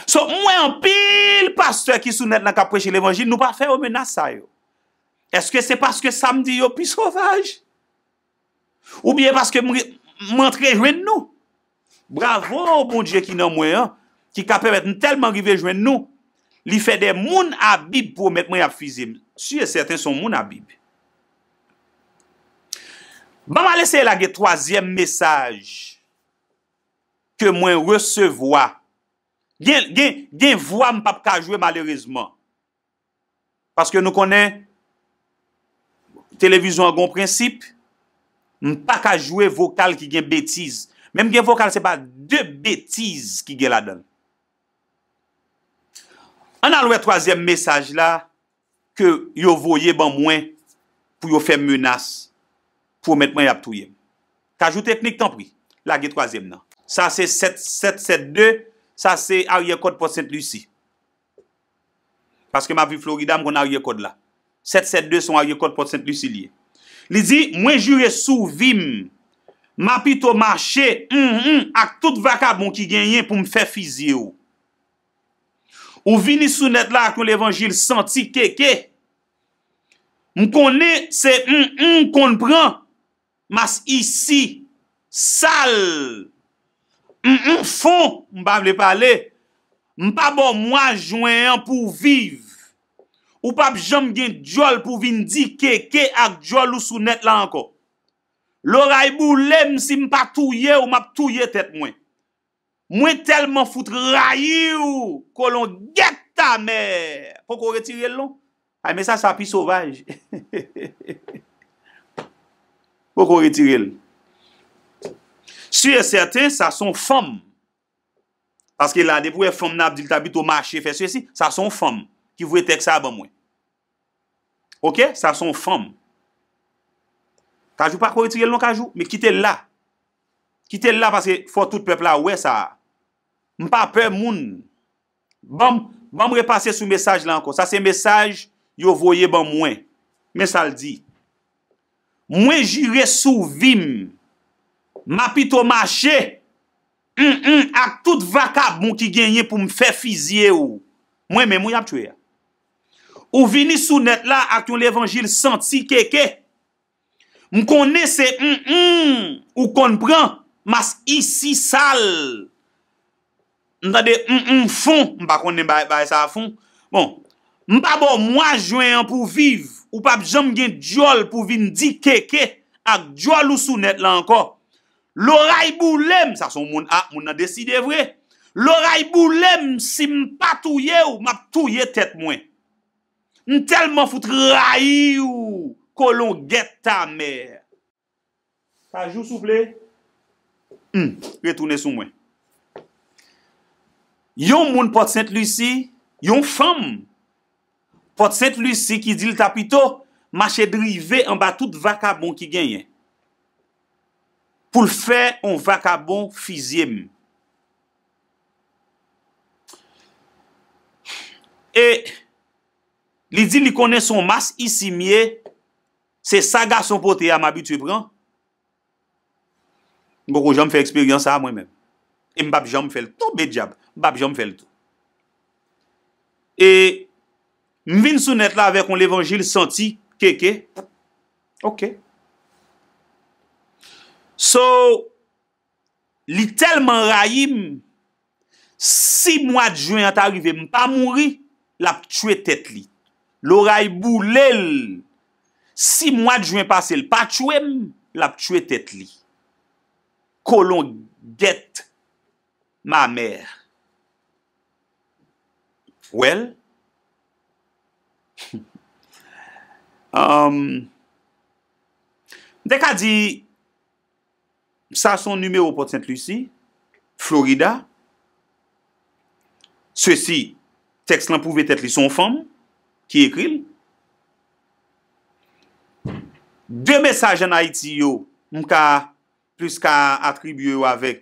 [SPEAKER 1] So, mwen pil pasteur ki sou net nan ka breche l'Evangil, nou pa fe o menasa yo. Eske se paske sa m di yo pi sovaj? Ou biye paske mwen tre jwen nou. Bravo moun diye ki nan mwen an. Ki kapè mwen telman rive jwen nou. Li fè de moun abib pou mwen mwen ap fizim. Si e sèten son moun abib. Mwen mwen lese la ge troasyem mesaj. Ke mwen resevoa. Gen vwa mwen papka jwen malerizman. Paske nou konen. Televizyon an gon prinsip. M pa ka jwe vokal ki gen betiz. Menm gen vokal se pa de betiz ki gen la dan. An alwe troazem mesaj la ke yo voye ban mwen pou yo fe menas pou met mwen yap touye. Ka jw teknik tan pri. La gen troazem nan. Sa se 7-7-7-2 sa se a ye kod pot Saint-Lucie. Paske ma vi Florida m kon a ye kod la. 7-7-2 son a ye kod pot Saint-Lucie liye. Li di, mwen jure sou vim, ma pito mache un un ak tout vakabon ki genyen pou mfe fizye ou. Ou vini sou net la akoun l'evangil santi keke. M konen se un un kon pran, mas isi sal. Un un fon, m pa ble pale, m pa bo mwa jwen an pou viv. Ou pa ap jom gen djol pou vin dike ke ak djol ou sunet la anko. Lo raybou lem si mpa touye ou map touye tet mwen. Mwen telman foute rayi ou kolon getta me. Po kore tirel loun? Ayme sa sapi sovaj. Po kore tirel. Suye serte sa son fom. Paske la depwe fom na abdil tabi to machi fe suye si. Sa son fom ki vwe tek sa aban mwen. Ok, sa son fom. Kajou pa kou retire loun kajou, me kite l la. Kite l la, paske fote tout pepla we sa. Mpa pe moun. Bwam repase sou mesaj lan kon. Sa se mesaj, yo voye ban mwen. Mwen sa l di. Mwen jy resou vim, mapi to mache, ak tout vakab moun ki genye pou mfe fizye ou. Mwen men mwen yap twe ya. Ou vini sou net la ak yon evanjil senti keke. M konese m m m. Mm, ou konpren mas isi sal. M ta de m mm, m mm, fon. M pa konen bay sa fon. Bon. M pa bo mwa jwen an pou viv. Ou pa jom gen jol pou vini di keke. Ak jol ou sou net la anko. Lora yi bou lem. Sa son moun ak moun na deside vre. Lora yi bou lem. Si m pa touye ou m ap touye tet mwen. N telman foute rayi ou kolon get ta mer. Kajou souple? Hmm, retoune sou mwen. Yon moun pot Saint-Lucie, yon fam, pot Saint-Lucie ki di l tapito, mache drive en ba tout vakabon ki genye. Poul fè an vakabon fizye mwen. E... li di li konen son mas, isi miye, se sa gason pote ya mabitwe pran, mboko jan mfe eksperyans a mwen men, e mbap jan mfe lto, mbap jan mfe lto, e, mvin sou net la ve kon l'evangil, santi, keke, ok, so, li telman rayi, m, si mwa djwen an ta rive, m pa mouri, la ptwe tet li, loray bou lèl, si mwad jwen pase lpatchouem, lapchouet tèt li. Kolon gèt ma mèr. Well, dek a di, sa son numèro pot sènt lù si, Florida, sè si, teks lan pouve tèt li son fèm, ki ekril. De mesaj an a iti yo, m ka plus ka atribuyo avèk,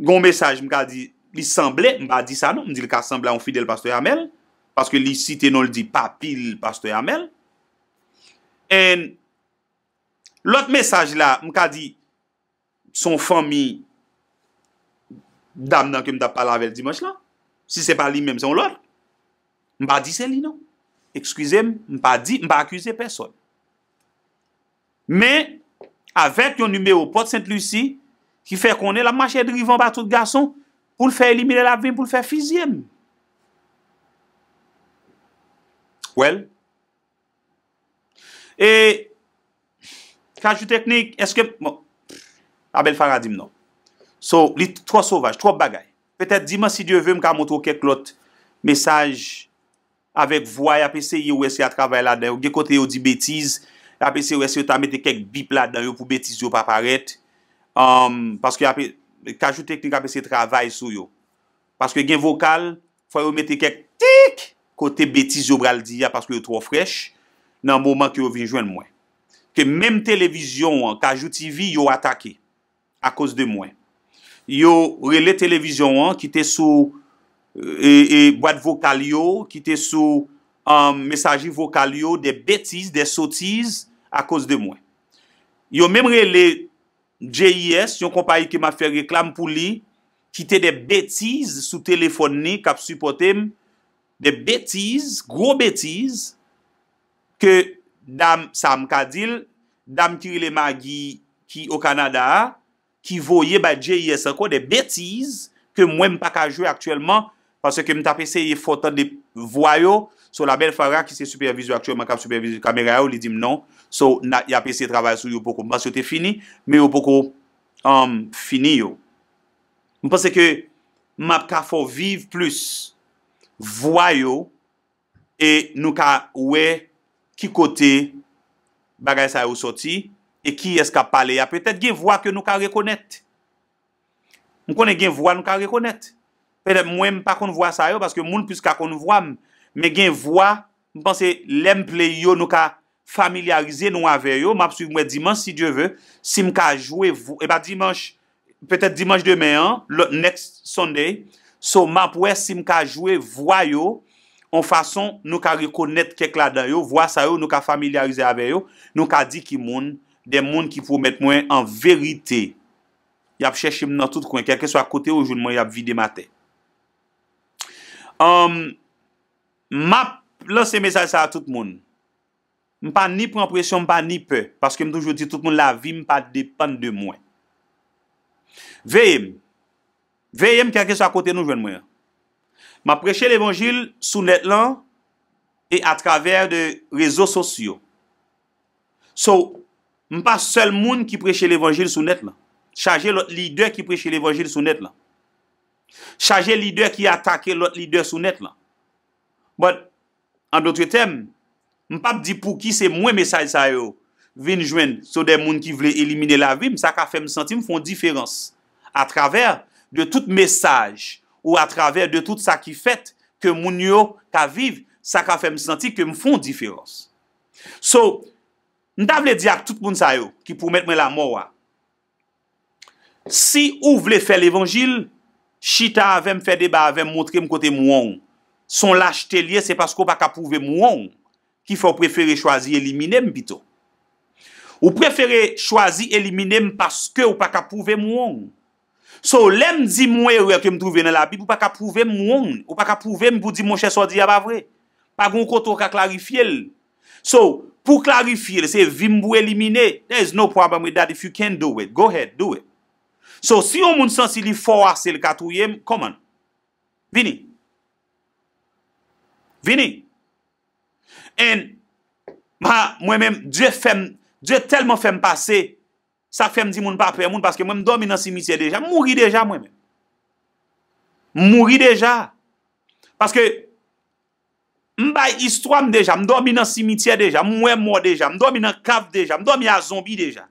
[SPEAKER 1] gon mesaj m non? ka di, li semblé, m ba di sa nou, m di li ka semblé an fidèl pastoy amèl, paske li site nou li di papil pastoy amèl. En, lot mesaj la, m ka di, son fòmi, dam nan ke m da pala avèl dimanche la, si se pa li mèm se on lòr, Mpa di se li nan. Ekskwize m, mpa di, mpa akwize peson. Me, avek yon numeo pot Sint-Lucie, ki fe konen la mache drivan pa tout gason, pou l fe elimine la vim pou l fe fizye m. Well, e, kajou teknik, eske, bon, abel faradim nan. So, li tro sovaj, tro bagay. Petet di man si die vwe m ka montro kek lot mesaj avek vwa, apese yo wese a travay la den, ou gen kote yo di betiz, apese yo wese yo ta mette kek bip la den yo pou betiz yo pa paret, am, um, paske api, kajou teknik apese travay sou yo, paske gen vokal, fwa yo mette kek tik, kote betiz yo bral di ya paske yo tro frech, nan mouman ki yo vin jwen mwen. Ke menm televizyon an, kajou TV yo atake, a kos de mwen. Yo rele televizyon an ki te sou e wad vokalyo ki te sou an mesajiv vokalyo de betiz, de sotiz a koz de mwen. Yo memre le JIS, yon kompany ki ma fe reklam pou li ki te de betiz sou telefonik ap supportem de betiz, gro betiz ke dam Sam Kadil, dam Kirile Magui ki o Kanada ki voye ba JIS anko de betiz ke mwen pa kajwe aktuelman Pase ke mta pese ye fotan de vwa non. yo, so la bel fara ki se super vizu aktyon, man kap super vizu kamera yo, li dim nan, so ya pese trabaye sou yo poko, mas yo te fini, men yo poko fini yo. Mpase ke map ka fo vive plus, vwa yo, e nou ka we ki kote bagay sa yo soti, e ki eska pale, ya pete gen vwa ke nou ka rekonet. Mpane gen vwa nou ka rekonet. pe de mwen pa kon vwa sa yo, paske moun pis ka kon vwa, me gen vwa, mwen panse lemple yo, nou ka familiarize nou ave yo, map sou mwen dimans, si Diyo ve, si mwen ka jwe, e eh ba dimans, petè dimans demen an, next Sunday, sou map wè, si mwen ka jwe vwa yo, an fason nou ka rekonet kek la dan yo, vwa sa yo, nou ka familiarize ave yo, nou ka di ki moun, de moun ki pou met mwen an verite, yap chèchim nan tout kwen, kèkè sou akote ou joun mwen yap vide ma te, M um, ap lan se mesaj sa a tout moun. M pa ni pren presyon, m pa ni pe. Paske m toujou di tout moun la vi m pa depan de mwen. Veye m. Veye m kakè sa kote nou jwen mwen. M ap preche l'Evangil sou net lan e a traver de rezo sosyo. Sou m pa sol moun ki preche l'Evangil sou net lan. Chage l'ide ki preche l'Evangil sou net lan. chaje lider ki atake lot lider sou net la but an dotre tem m pap di pou ki se mwen mesaj sayo vinjwen so de moun ki vle elimine la vi m sak a fe m senti m fon diferans a traver de tout mesaj ou a traver de tout sa ki fet ke moun yo ka viv sak a fe m senti ke m fon diferans so n ta vle di ak tout moun sayo ki pou met me la mowa si ou vle fe l evanjil Chita avèm fède ba avèm mwotre mkote mwong. Son lache tè liè, se paskou pa kapouve mwong. Ki fò preferè chwazi elimine mpito. Ou preferè chwazi elimine mpaskè ou pa kapouve mwong. So, lèm zi mwen rèkè mdrouve nan la bi, ou pa kapouve mwong. Ou pa kapouve mpou di mwen chè sò di ya ba vre. Pa goun koto ka klarifiè lè. So, pou klarifiè lè, se vim pou elimine, there is no problem with that if you can do it. Go ahead, do it. So, si yo moun sensi li fwa se l katouyem, koman? Vini. Vini. En, mwen men, dje telman fem pase, sa fem di moun pape moun, paske mwen mdomi nan simitye deja, mwouri deja mwen men. Mwouri deja. Paske, mbay istwa mdeja, mdomi nan simitye deja, mwen mwou deja, mdomi nan kav deja, mdomi nan zombi deja.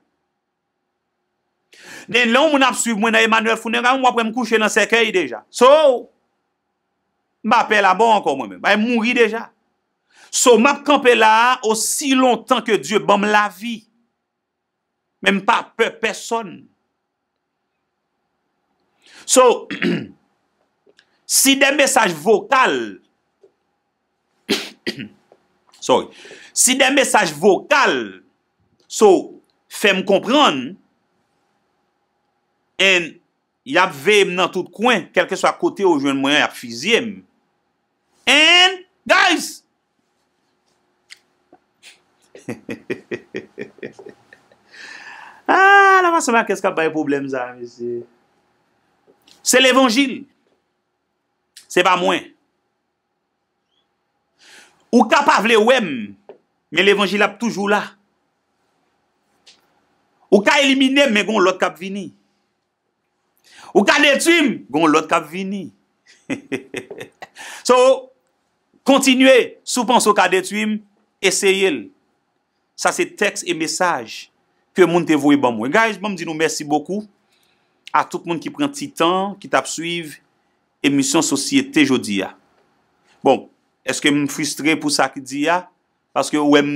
[SPEAKER 1] Nè lè ou moun ap suiv mwen nan Emmanuel Founé, mwen ap mwen kouche nan sekeye deja. So, mwen ap pel abon ankon mwen men. Mwen ap moun ri deja. So, mwen ap kampe la, osi lontan ke Diyo bame la vi. Mwen ap pape peson. So, si den mesaj vokal, sorry, si den mesaj vokal, so, fe m konpran, En, y ap ve m nan tout kwen, kelke so akote ou jwen mwen y ap fizye m. En, guys! Ah, la va seman kes kap baye problem za, se l'Evangil. Se ba mwen. Ou kap avle wèm, men l'Evangil ap toujou la. Ou ka elimine m, men gon lot kap vini. Ou ka detu im, goun lot ka vini. So, kontinue, soupans ou ka detu im, eseyel. Sa se teks e mesaj ke moun te vouye ban mwen. Guys, ban m di nou mersi bokou a tout moun ki pren titan, ki tap suive emisyon sosyete jodi ya. Bon, eske m fristre pou sa ki di ya? Paske wè m,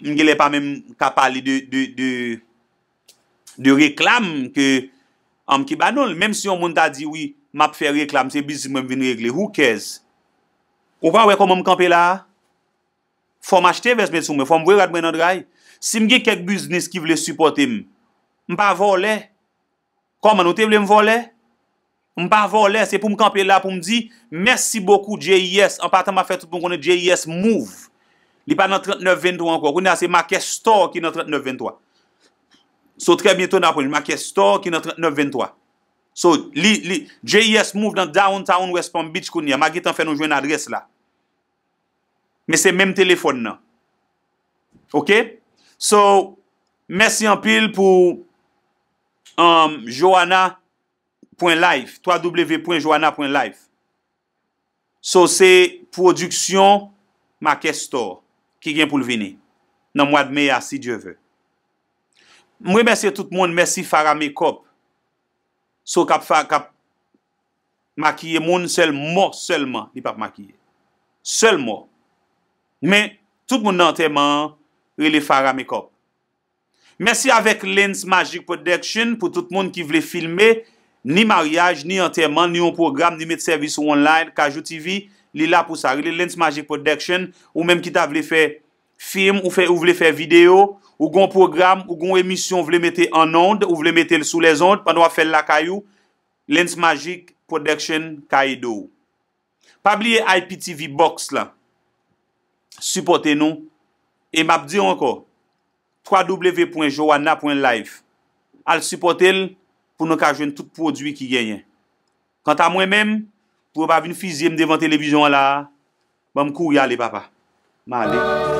[SPEAKER 1] m gelè pa m kapali de de reklam ke Am ki banol, mèm si yon moun ta di, wè, m ap fè reklam, se bizis mèm vin regle. Ou kez? Ou pa wè kon m wè m kampè la? Fò m achete vesme sou mè, fò m wè radmè nan dray. Si m ge kek biznis ki vle supporte m, m pa volè. Kon man, ou te vle m volè? M pa volè, se pou m kampè la pou m di, mèsi boku JIS, e an patan m a fè tout pou m konne JIS move. Li pa nan 39-23 anko, kon nan se ma kè store ki nan 39-23. So, tre bietou na ponj. Ma kes store ki nan 923. So, JIS e move nan Downtown West Palm Beach kon ya. Ma git an fe nou jwen adres la. Me se menm telefon nan. Ok? So, mersi an pil pou um, Johanna pon live. www.johanna.live So, se produksyon ma kes store ki gen pou l vini. Nan mwad me ya si Diyo vey. Mwe mwese tout moun, mwese fara mekop. So kap makiye moun, sel mò, sel mò, li pap makiye. Sel mò. Mwen, tout moun nan teman, li fara mekop. Mwese avèk Lens Magic Production, pou tout moun ki vle filme, ni maryaj, ni anterman, ni yon program, ni met servis ou online, kajou TV, li la pou sa. Lens Magic Production, ou mwen ki ta vle fe film, ou vle fe video, Ou goun program, ou goun emisyon vle mette en ond, ou vle mette sou les ond, pandwa fel la kayou, Lens Magic Production Kaido. Pabliye IPTV Box la, supporte nou, e map diyon anko, www.johanna.life. Al supporte l pou nou kajwen tout prodwi ki genyen. Kant a mwen men, pou wap avy nou fizye m devan televizyon la, bon, m kou yale papa. M ale.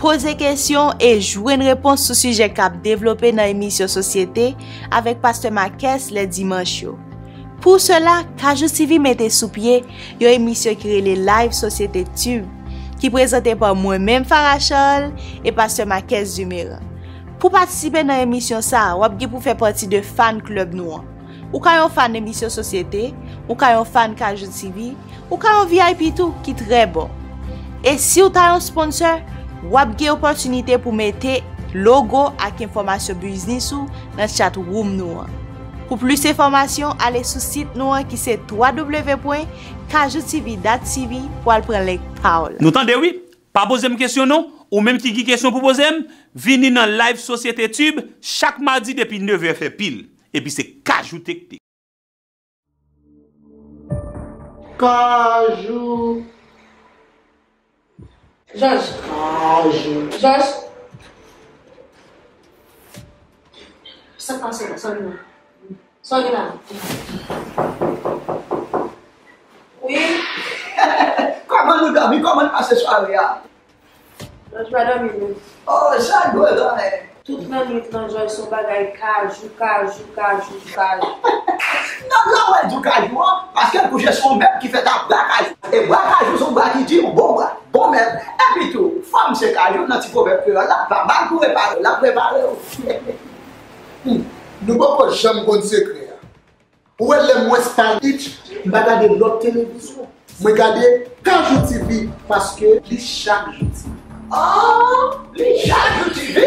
[SPEAKER 1] pose kèsyon e jwè n repons sou sujè kap devlopè nan emisyon sosyète avèk pastè ma kès lè dimansyo. Pou sè la, Kajout TV metè sou pye yon emisyon kre lè live sosyète tu ki prezante pa mwen mèm Farachol e pastè ma kès du mèran. Pou patisipe nan emisyon sa, wap gipou fè pati de fan klub nouan. Ou kanyon fan emisyon sosyète, ou kanyon fan Kajout TV, ou kanyon VIP tou ki trè bon. E si ou tanyon sponsor, Wap ge opotunite pou mete logo ak informasyon biznisou nan chatwoum nou an. Pou plis informasyon, ale sou sit nou an ki se www.kajoutv.tv pou al pren lek paol. Nou tan dewi, pa bozem kesyon nou, ou menm ki gi kesyon pou bozem, vini nan live sosyete tube chak madi depi 9 vefe pil. E pi se Kajoutekte. Kajoutekte Jorge. Jorge. Jorge. Só, só, só, só, Oui. Comment nous dormons Comment nous passons soirée Notre madame, il est.
[SPEAKER 2] Oh, ça doit donner.
[SPEAKER 1] Toute men liten anjo yon sou bagay kajou, kajou, kajou, kajou. Nan nan wè di kajou an, paske pou jeswou mèp ki fet ap brakajou. E brakajou sou mwakidji ou bon mèp. Bon e pitu, fwa mse kajou nan ti kowe pwe, la pwa bankou repare, la pwe pare ou. Hmm, nou bon pò chanm kon se kre ya. Wè lè mwen stand it, bagade lò televizyon. Mwen gade kanjou TV, paske li chanm jouti. Aaaa, oh, li chanm jouti vi!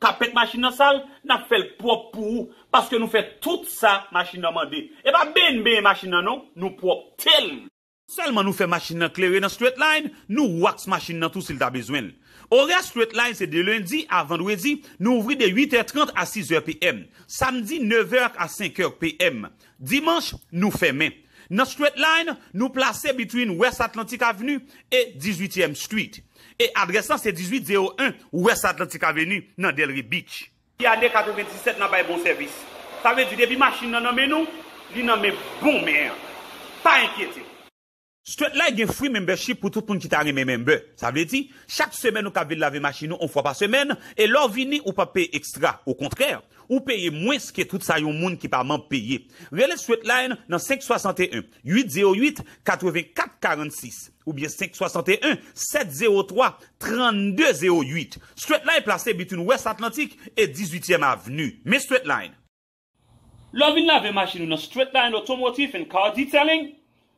[SPEAKER 1] Kapet machin nan sal, nan fel prop pou ou. Paske nou fe tout sa machin nan mandi. E ba ben ben yon machin nan nou, nou prop tel. Selman nou fe machin nan kleren nan straight line, nou wax machin nan tou sil da bezwen. O re a straight line se de lundi a vendwedi, nou ouvri de 8h30 a 6hpm. Samdi 9h a 5hpm. Dimans nou fe men. Nan straight line nou plase betwen West Atlantic Avenue e 18e street. E adresan se 1801 West Atlantic Avenue nan Delry Beach. Y ane 97 nan baye bon servis. Ta ve di de bi machin nan nanmen nou, li nanmen bon mer. Pa enkyete. Stret line gen free membership pou toutoun ki ta reme menbe. Sa ve di, chak semen nou ka ve lave machin nou on fwa pa semen, e lor vini ou pa pe ekstra. Ou kontrèr, ou peye mwes ke tout sa yon moun ki pa man peye. Ve le stret line nan 561-808-8446. Ou biye 561-703-3208 Straight line place between West Atlantic E 18e avenu Me straight line Lovin la ve machin nou nan straight line automotive En car detailing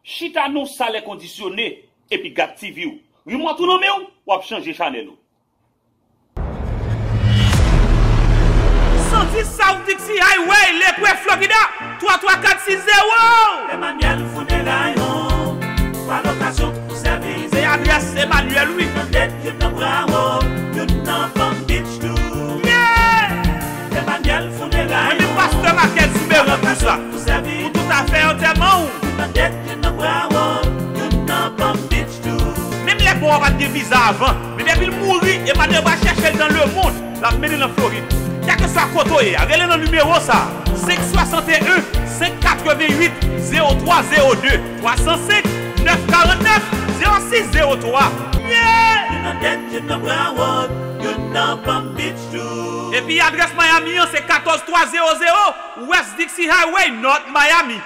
[SPEAKER 1] Chita nou sa le kondisyone E pi gat TV ou Ou ap chanje chanen nou 110 South Dixie Highway Lakeway Florida 33460 Te manye nou founen la nou Pwa lokasyon pou se vize E adres Emanuelle wik Mwen et yon nan bravo Yon nan pampitj tou Emanielle founen rayon Mwen e bas te ma ken si beron pou sa Pou tout a fe enteman ou Mwen et yon nan bravo Yon nan pampitj tou Mwen e pou apat devisa avan Mwen e vil mouri Emanielle va cheshe l dan le moun La mene nan floride Kya ke sa koto e Avelen nan numero sa 561-588-0302 307 F49 0603 Yeee You not dead, you not groundwork You not bum bitch too Epi adres Miami an se 14300 West Dixie Highway, North Miami